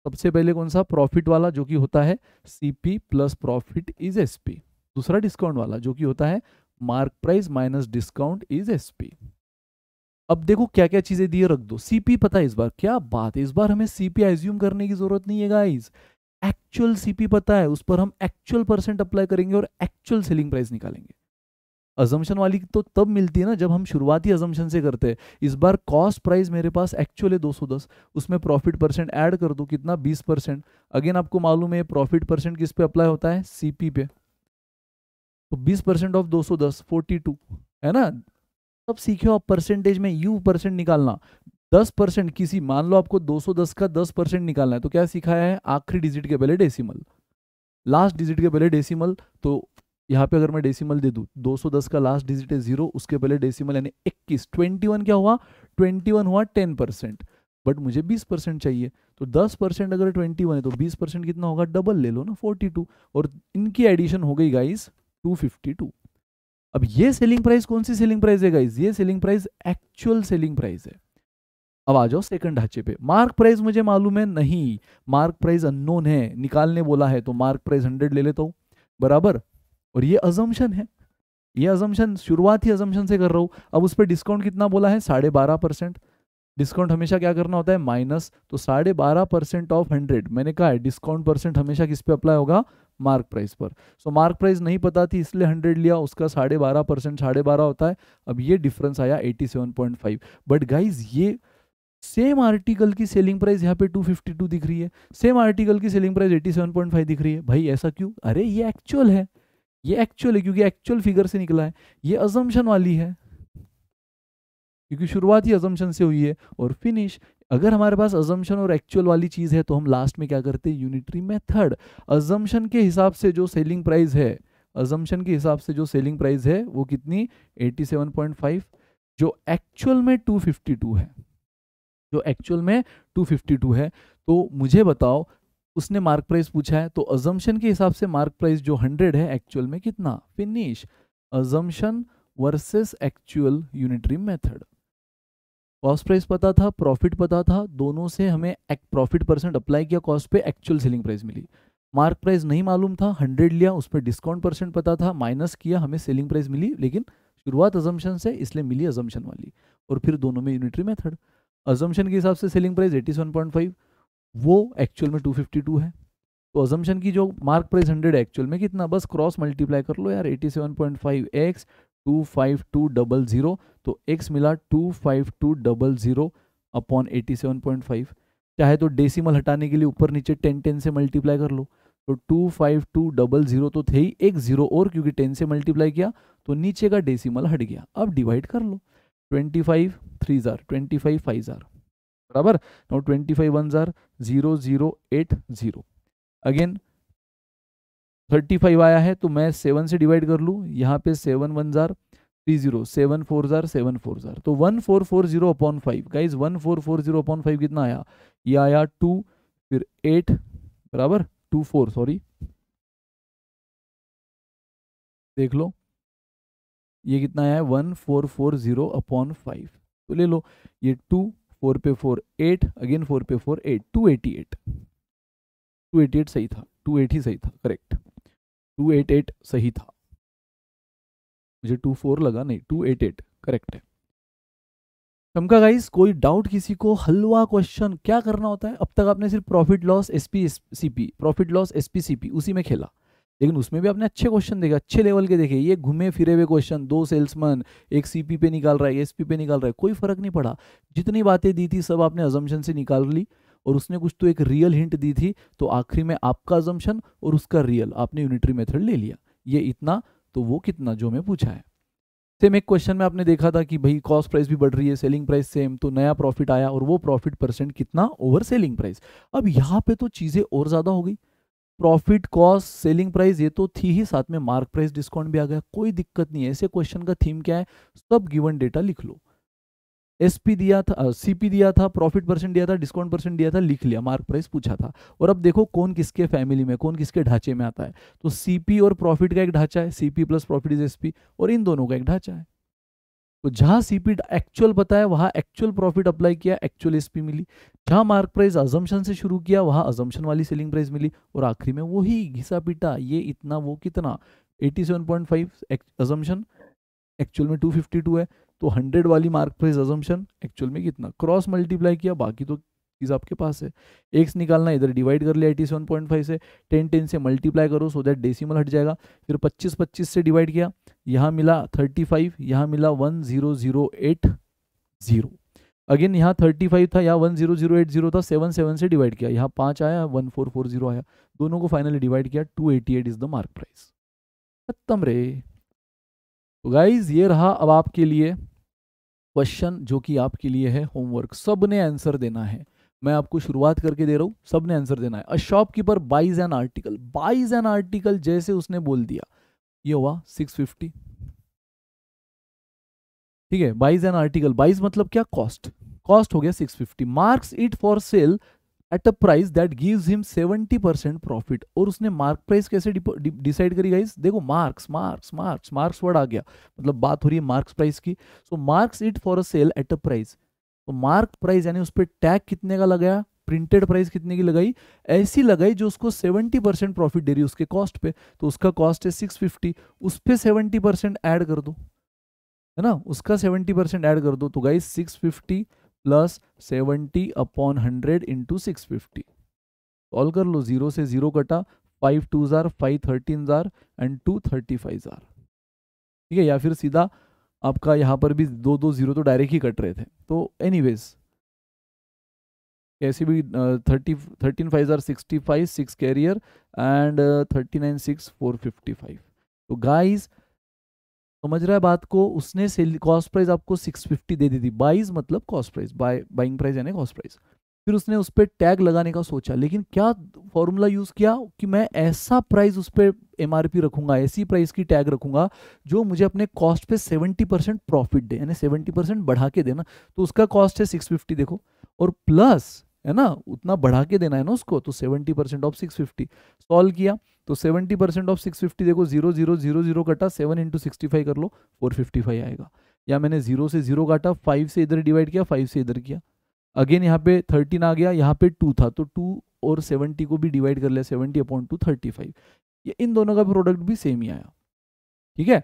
सबसे पहले कौन सा प्रॉफिट वाला जो कि होता है C P plus profit is S P दूसरा डिस्काउंट वाला जो कि होता है mark price minus discount is S P अब देखो क्या क्या चीजें दिए रख दो सीपी पता है इस बार क्या बात है इस बार हमें सीपी एज्यूम करने की जरूरत नहीं है गाइज एक्चुअल सीपी पता है उस पर हम एक्चुअल परसेंट अप्लाई करेंगे और एक्चुअल सेलिंग प्राइस निकालेंगे अजम्पन वाली तो तब मिलती है ना जब हम शुरुआती अजम्पन से करते हैं इस बार कॉस्ट प्राइस मेरे पास एक्चुअल है 210 उसमें प्रॉफिट परसेंट ऐड कर दो कितना 20 परसेंट अगेन आपको मालूम है प्रॉफिट परसेंट किस पे अप्लाई होता है सीपी पे तो 20 परसेंट ऑफ 210 42 है ना तब सीखे हो परसेंटेज में यू परसेंट निकालना दस परसेंट किसी मान लो आपको 210 का दस परसेंट निकालना है तो क्या सिखाया है आखिरी डिजिट के पहले डेसिमल लास्ट डिजिट के पहले डेसिमल तो यहाँ पे अगर मैं डेसिमल दे दूँ 210 का लास्ट डिजिट है जीरो उसके पहले डेसिमल यानी 21 21 क्या हुआ 21 हुआ टेन परसेंट बट मुझे 20 परसेंट चाहिए तो 10 परसेंट अगर 21 है तो 20 परसेंट कितना होगा डबल ले लो ना 42 और इनकी एडिशन हो गई गाइस 252 अब ये सेलिंग प्राइस कौन सी सेलिंग प्राइस है गाइज ये selling price actual selling price है अब आ जाओ सेकंड ढांचे पे मार्क प्राइस मुझे मालूम है नहीं मार्क प्राइस अननोन है निकालने बोला है तो मार्क प्राइस हंड्रेड ले लेता हूँ बराबर और ये अजम्पन है ये अजम्पन शुरुआत ही अजम्पन से कर रहा हूँ अब उस पर डिस्काउंट कितना बोला है साढ़े बारह परसेंट डिस्काउंट हमेशा क्या करना होता है माइनस तो साढ़े बारह परसेंट ऑफ हंड्रेड मैंने कहा है डिस्काउंट परसेंट हमेशा किस पे अप्लाई होगा मार्क प्राइस पर सो मार्क प्राइस नहीं पता थी इसलिए हंड्रेड लिया उसका साढ़े बारह परसेंट साढ़े बारह होता है अब ये डिफरेंस आया eighty seven point five but guys ये सेम आर्टिकल की सेलिंग प्राइस यहाँ पे 252 दिख रही है सेम आर्टिकल की सेलिंग प्राइस 87.5 दिख रही है भाई ऐसा क्यों अरे ये एक्चुअल है ये एक्चुअल है क्योंकि एक्चुअल फिगर से निकला है ये अजम्पन वाली है क्योंकि शुरुआत ही अजम्पन से हुई है और फिनिश अगर हमारे पास अजम्पन और एक्चुअल वाली चीज़ है तो हम लास्ट में क्या करते हैं यूनिटरी मेथड अजम्पन के हिसाब से जो सेलिंग प्राइस है अजम्पन के हिसाब से जो सेलिंग प्राइस है वो कितनी 87.5 जो एक्चुअल में 252 है जो एक्चुअल में 252 है तो मुझे बताओ उसने मार्क प्राइस पूछा है तो अजम्पन के हिसाब से मार्क प्राइस जो 100 है एक्चुअल में कितना फिनिश assumption versus actual unitary method cost price पता था प्रॉफिट पता था दोनों से हमें एक प्रॉफिट परसेंट अप्लाई किया कॉस्ट पे एक्चुअल सेलिंग प्राइस मिली मार्क प्राइस नहीं मालूम था हंड्रेड लिया उस पर डिस्काउंट परसेंट पता था माइनस किया हमें सेलिंग प्राइस मिली लेकिन शुरुआत अजम्पन से इसलिए मिली अजम्पन वाली और फिर दोनों में यूनिटरी मेथड अजम्पन के हिसाब से सेलिंग प्राइस एटी वो एक्चुअल में टू है तो अजम्पन की जो मार्क प्राइस हंड्रेड एक्चुअल में कितना बस क्रॉस मल्टीप्लाई कर लो यार eighty seven point five x two five two double zero तो x मिला two five two double zero upon eighty seven point five चाहे तो डेसिमल हटाने के लिए ऊपर नीचे टेन टेन से मल्टीप्लाई कर लो तो two five two double zero तो थे ही एक ज़ीरो और क्योंकि टेन से मल्टीप्लाई किया तो नीचे का डेसिमल हट गया अब डिवाइड कर लो ट्वेंटी फाइव थ्री ज़ार ट्वेंटी फाइव फाइव ज़ार बराबर नो ट्वेंटी फाइव वन ज़ार zero zero eight zero again thirty five आया है तो मैं सेवन से डिवाइड कर लूँ यहाँ पे सेवन वन जार थ्री जीरो सेवन फोर जार सेवन फोर जार तो one four four zero upon five guys one four four zero upon five कितना आया ये आया टू फिर एट बराबर टू फोर सॉरी देख लो ये कितना आया है one four four zero upon five तो ले लो ये टू फोर पे फोर एट अगेन फोर पे four eight two eighty eight two eighty eight सही था टू एटी सही था करेक्ट टू एट एट सही था मुझे टू फोर लगा नहीं टू एट एट करेक्ट है चमका गाइस कोई डाउट किसी को हलवा क्वेश्चन क्या करना होता है अब तक आपने सिर्फ profit loss S P C P profit loss S P C P उसी में खेला लेकिन उसमें भी आपने अच्छे क्वेश्चन देखे अच्छे लेवल के देखे ये घूमे फिरे हुए क्वेश्चन दो सेल्समैन एक सीपी पे निकाल रहा है एसपी पे निकाल रहा है कोई फर्क नहीं पड़ा जितनी बातें दी थी सब आपने अजम्पन से निकाल ली और उसने कुछ तो एक रियल हिंट दी थी तो आखिरी में आपका जम्पन और उसका रियल आपने यूनिटरी मेथड ले लिया ये इतना तो वो कितना जो मैं पूछा है सेम एक क्वेश्चन में आपने देखा था कि भाई कॉस्ट प्राइस भी बढ़ रही है सेलिंग प्राइस सेम तो नया प्रॉफिट आया और वो प्रॉफिट परसेंट कितना ओवर सेलिंग प्राइस अब यहाँ पे तो चीज़ें और ज़्यादा हो गई प्रॉफिट कॉस्ट सेलिंग प्राइस ये तो थी ही साथ में मार्क प्राइस डिस्काउंट भी आ गया कोई दिक्कत नहीं है ऐसे क्वेश्चन का थीम क्या है सब गिवन डेटा लिख लो एसपी दिया था सीपी दिया था प्रॉफिट परसेंट दिया था डिस्काउंट परसेंट दिया था लिख लिया मार्क प्राइस पूछा था और अब देखो कौन किसके फैमिली में कौन किसके ढांचे में आता है तो सीपी और प्रॉफिट का एक ढांचा है CP plus profit is SP और इन दोनों का एक ढांचा है तो जहां सीपी एक्चुअल बताया वहां एक्चुअल प्रॉफिट अप्लाई किया एक्चुअल एसपी मिली जहां मार्क प्राइस अजम्पन से शुरू किया वहां अजम्पन वाली सेलिंग प्राइस मिली और आखिरी में वही घिसा पीटा ये इतना वो कितना eighty seven point five actual में टू है तो हंड्रेड वाली मार्क प्राइस एजम्पन एक्चुअल में कितना क्रॉस मल्टीप्लाई किया बाकी तो चीज़ आपके पास है एक्स निकालना इधर डिवाइड कर लिया एटी सेवन पॉइंट फाइव से टेन टेन से मल्टीप्लाई करो सो दैट डेसिमल हट जाएगा फिर पच्चीस पच्चीस से डिवाइड किया यहाँ मिला थर्टी फाइव यहाँ मिला one zero zero eight zero again यहाँ थर्टी फाइव था यहाँ one zero zero eight zero था सेवन सेवन से डिवाइड किया यहाँ पाँच आया वन फोर फोर जीरो आया दोनों को फाइनली डिवाइड किया two eighty eight is the mark price खत्म रे तो गाइज ये रहा अब आपके लिए क्वेश्चन जो कि आपके लिए है होमवर्क सब ने आंसर देना है मैं आपको शुरुआत करके दे रहा हूँ सब ने आंसर देना है a shopkeeper buys an article buys an article जैसे उसने बोल दिया ये हुआ सिक्स फिफ्टी ठीक है बाइज एन आर्टिकल बाइज मतलब क्या कॉस्ट कॉस्ट हो गया six fifty marks it for sale at a price that gives him seventy percent profit और उसने मार्क प्राइस कैसे डिसाइड करी गाइस देखो marks marks marks marks word आ गया मतलब बात हो रही है मार्क्स प्राइस की so marks it for a sale at a price तो मार्क प्राइस यानी उस पर टैग कितने का लगाया प्रिंटेड प्राइस कितने की लगाई ऐसी लगाई जो उसको 70 परसेंट प्रॉफिट दे रही है उसके कॉस्ट पे तो उसका कॉस्ट है 650 उस पर सेवेंटी परसेंट ऐड कर दो है ना उसका 70 परसेंट ऐड कर दो तो guys 650 plus seventy upon hundred into six fifty solve कर लो जीरो से जीरो कटा फाइव टू जार फाइव थर्टीन जार एंड टू थर्टी फाइव जार ठीक है या फिर सीधा आपका यहाँ पर भी दो दो जीरो तो डायरेक्ट ही कट रहे थे तो एनीवेज कैसे भी थर्टी थर्टीन फाइव जार sixty five six carrier and thirty nine six four fifty five तो गाइज़ समझ रहा है बात को उसने सेल कॉस्ट प्राइस आपको 650 दे दी थी बाइज मतलब cost price buy buying price यानी कॉस्ट प्राइस फिर उसने उस पर टैग लगाने का सोचा लेकिन क्या फॉर्मूला यूज किया कि मैं ऐसा प्राइस उस पर एम रखूंगा ऐसी प्राइस की टैग रखूंगा जो मुझे अपने कॉस्ट पे 70 परसेंट प्रॉफिट दे यानी 70 परसेंट बढ़ा के देना तो उसका कॉस्ट है 650 देखो और प्लस है ना उतना बढ़ा के देना है ना उसको तो seventy percent of six fifty solve किया तो seventy percent of six fifty देखो जीरो जीरो जीरो जीरो काटा सेवन इंटू सिक्सटी फाइव कर लो फोर फिफ्टी फाइव आएगा या मैंने जीरो से जीरो काटा फाइव से इधर डिवाइड किया फाइव से इधर किया अगेन यहाँ पे थर्टीन आ गया यहाँ पे टू था तो टू और सेवेंटी को भी डिवाइड कर लिया seventy upon two thirty five ये इन दोनों का प्रोडक्ट भी सेम ही आया ठीक है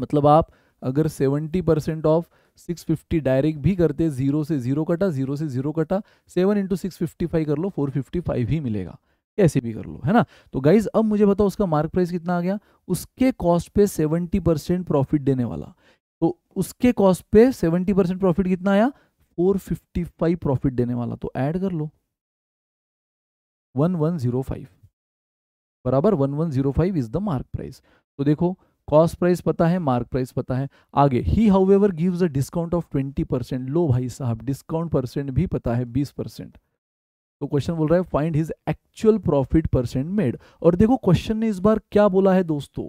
मतलब आप अगर 70 परसेंट ऑफ 650 डायरेक्ट भी करते जीरो से जीरो कटा जीरो से जीरो कटा सेवन इंटू सिक्स कर लो 455 ही मिलेगा कैसे भी कर लो है ना तो गाइज अब मुझे बताओ उसका मार्क प्राइस कितना आ गया उसके कॉस्ट पे 70 परसेंट प्रॉफिट देने वाला तो उसके कॉस्ट पे 70 परसेंट प्रॉफिट कितना आया 455 प्रॉफिट देने वाला तो ऐड कर लो 1105 बराबर 1105 one is the mark price तो देखो कॉस्ट प्राइस पता है मार्क प्राइस पता है आगे ही however give a discount of twenty percent लो भाई साहब डिस्काउंट परसेंट भी पता है बीस परसेंट तो क्वेश्चन बोल रहा है find his actual profit percent made और देखो क्वेश्चन ने इस बार क्या बोला है दोस्तों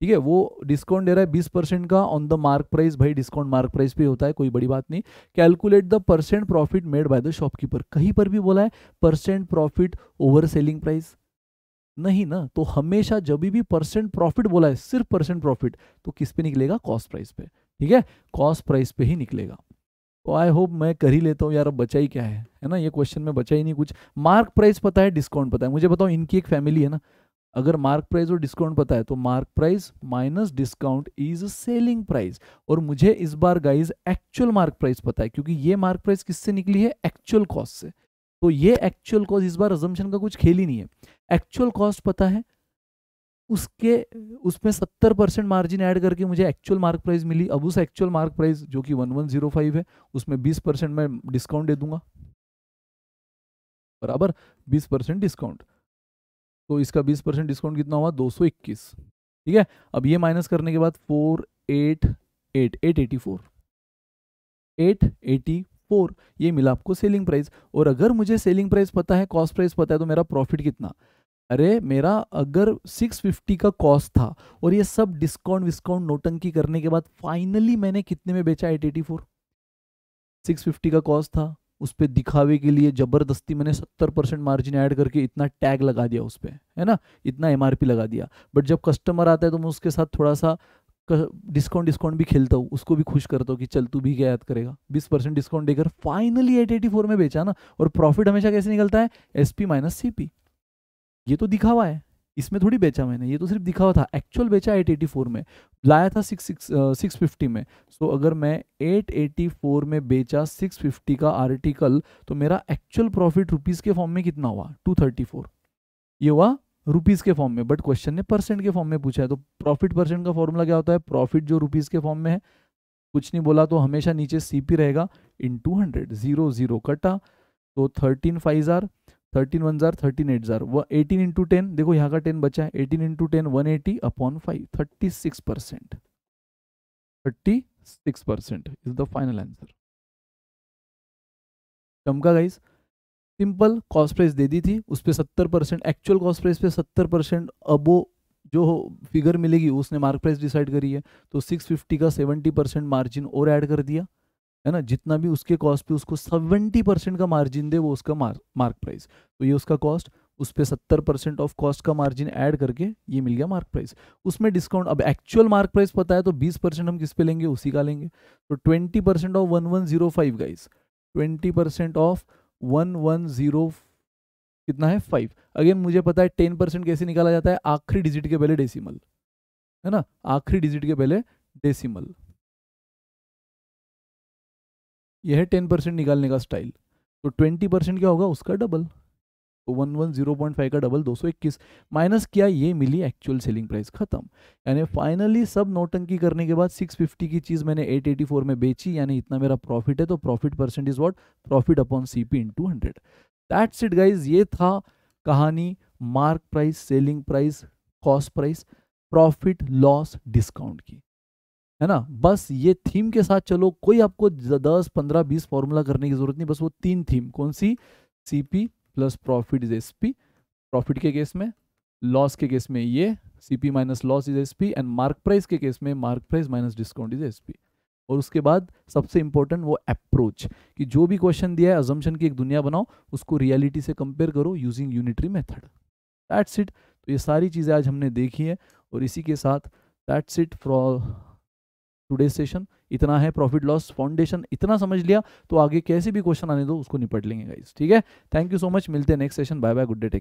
ठीक है वो डिस्काउंट दे रहा है बीस परसेंट का ऑन द मार्क प्राइस भाई डिस्काउंट मार्क प्राइस पे होता है कोई बड़ी बात नहीं calculate the percent profit made by the shopkeeper कहीं पर भी बोला है percent profit over selling price नहीं ना तो हमेशा जब भी परसेंट प्रॉफिट बोला है सिर्फ परसेंट प्रॉफिट तो किस पे निकलेगा कॉस्ट प्राइस पे ठीक है कॉस्ट प्राइस पे ही निकलेगा तो आई होप मैं कर ही लेता हूँ यार अब बचा ही क्या है है ना ये क्वेश्चन में बचा ही नहीं कुछ मार्क प्राइस पता है डिस्काउंट पता है मुझे बताओ इनकी एक फैमिली है ना अगर मार्क प्राइस और डिस्काउंट पता है तो mark price minus discount is selling price और मुझे इस बार गाइज एक्चुअल मार्क प्राइस पता है क्योंकि ये मार्क प्राइस किससे निकली है एक्चुअल कॉस्ट से तो ये एक्चुअल कॉज इस बार अजम्पन का कुछ खेल ही नहीं है एक्चुअल कॉस्ट पता है उसके उसमें सत्तर परसेंट मार्जिन ऐड करके मुझे एक्चुअल मार्क प्राइस मिली अब उस एक्चुअल मार्क प्राइस जो कि वन वन जीरो फाइव है उसमें बीस परसेंट मैं डिस्काउंट दे दूंगा बराबर बीस परसेंट डिस्काउंट तो इसका बीस परसेंट डिस्काउंट कितना हुआ दो सौ इक्कीस ठीक है अब ये माइनस करने के बाद four eight eight eight eighty four eight eighty four ये मिला आपको सेलिंग प्राइस और अगर मुझे सेलिंग प्राइस पता है कॉस्ट प्राइस पता है तो मेरा प्रॉफिट कितना अरे मेरा अगर 650 का कॉस्ट था और ये सब डिस्काउंट विस्काउंट नोटंकी करने के बाद फाइनली मैंने कितने में बेचा eight eighty four six fifty का कॉस्ट था उस पर दिखावे के लिए ज़बरदस्ती मैंने 70 परसेंट मार्जिन ऐड करके इतना टैग लगा दिया उस पर है ना इतना एमआरपी लगा दिया बट जब कस्टमर आता है तो मैं उसके साथ थोड़ा सा डिस्काउंट डिस्काउंट भी खेलता हूँ उसको भी खुश करता हूँ कि चल तू भी क्या याद करेगा बीस परसेंट डिस्काउंट देकर फाइनली एट एटी फोर में बेचा ना और प्रॉफिट हमेशा कैसे निकलता है S P minus C P ये तो दिखावा है इसमें थोड़ी बेचा मैंने ये तो सिर्फ दिखावा था एक्चुअल बेचा एट एटी फोर में लाया था सिक्स सिक्स फिफ्टी में सो so, अगर मैं एट एटी फोर में बेचा सिक्स फिफ्टी का आर्टिकल तो मेरा एक्चुअल प्रॉफिट रुपीज़ के फॉर्म में कितना हुआ टू थर्टी फोर ये हुआ रुपीज़ के फॉर्म में बट क्वेश्चन ने परसेंट के फॉर्म में पूछा है तो प्रॉफिट परसेंट का फॉर्मूला क्या होता है प्रॉफिट जो रुपीज़ के फॉर्म में है कुछ नहीं बोला तो हमेशा नीचे सीपी रहेगा into hundred zero zero कटा तो थर्टीन फाइव ज़ार थर्टीन वन ज़ार थर्टीन एट ज़ार वह एटीन इंटू टेन देखो यहाँ का टेन बचा है eighteen into ten one eighty upon five thirty six percent thirty six percent is the final answer चमका गाइस सिंपल कॉस्ट प्राइस दे दी थी उस पर सत्तर परसेंट एक्चुअल कॉस्ट प्राइस पे सत्तर परसेंट अब वो जो फिगर मिलेगी उसने मार्क प्राइस डिसाइड करी है तो सिक्स फिफ्टी का सेवेंटी परसेंट मार्जिन और ऐड कर दिया है ना जितना भी उसके कॉस्ट पे उसको सेवेंटी परसेंट का मार्जिन दे वो उसका मार्क मार्क प्राइस तो ये उसका कॉस्ट उस पर सत्तर परसेंट ऑफ कॉस्ट का मार्जिन ऐड करके ये मिल गया मार्क प्राइस उसमें डिस्काउंट अब एक्चुअल मार्क प्राइस पता है तो बीस परसेंट हम किस पे लेंगे उसी का लेंगे तो twenty percent of one one zero five guys twenty percent of one one zero कितना है फाइव अगेन मुझे पता है टेन परसेंट कैसे निकाला जाता है आखिरी डिजिट के पहले डेसिमल है ना आखिरी डिजिट के पहले डेसिमल यह है टेन परसेंट निकालने का स्टाइल तो ट्वेंटी परसेंट क्या होगा उसका double one one zero point five का डबल दो सौ इक्कीस माइनस किया ये मिली एक्चुअल सेलिंग प्राइस खत्म यानी फाइनली सब नोटंकी करने के बाद सिक्स फिफ्टी की चीज़ मैंने एट एटी फोर में बेची यानी इतना मेरा प्रॉफिट है तो profit percent is what profit upon C P into hundred that's it guys ये था कहानी mark price selling price cost price profit loss discount की है ना बस ये थीम के साथ चलो कोई आपको दस पंद्रह बीस फॉर्मूला करने की जरूरत नहीं बस वो तीन थीम कौन सी CP plus profit is S P profit के केस में लॉस के केस में ये C P minus loss is S P and mark price के केस में mark price minus discount is S P और उसके बाद सबसे इंपॉर्टेंट वो अप्रोच कि जो भी क्वेश्चन दिया है अजम्पन की एक दुनिया बनाओ उसको रियलिटी से कंपेयर करो using unitary method that's it तो ये सारी चीज़ें आज हमने देखी है और इसी के साथ that's it from today session इतना है प्रॉफिट लॉस फाउंडेशन इतना समझ लिया तो आगे कैसे भी क्वेश्चन आने दो उसको निपट लेंगे गाइज ठीक है थैंक यू सो मच मिलते हैं next session bye bye good day take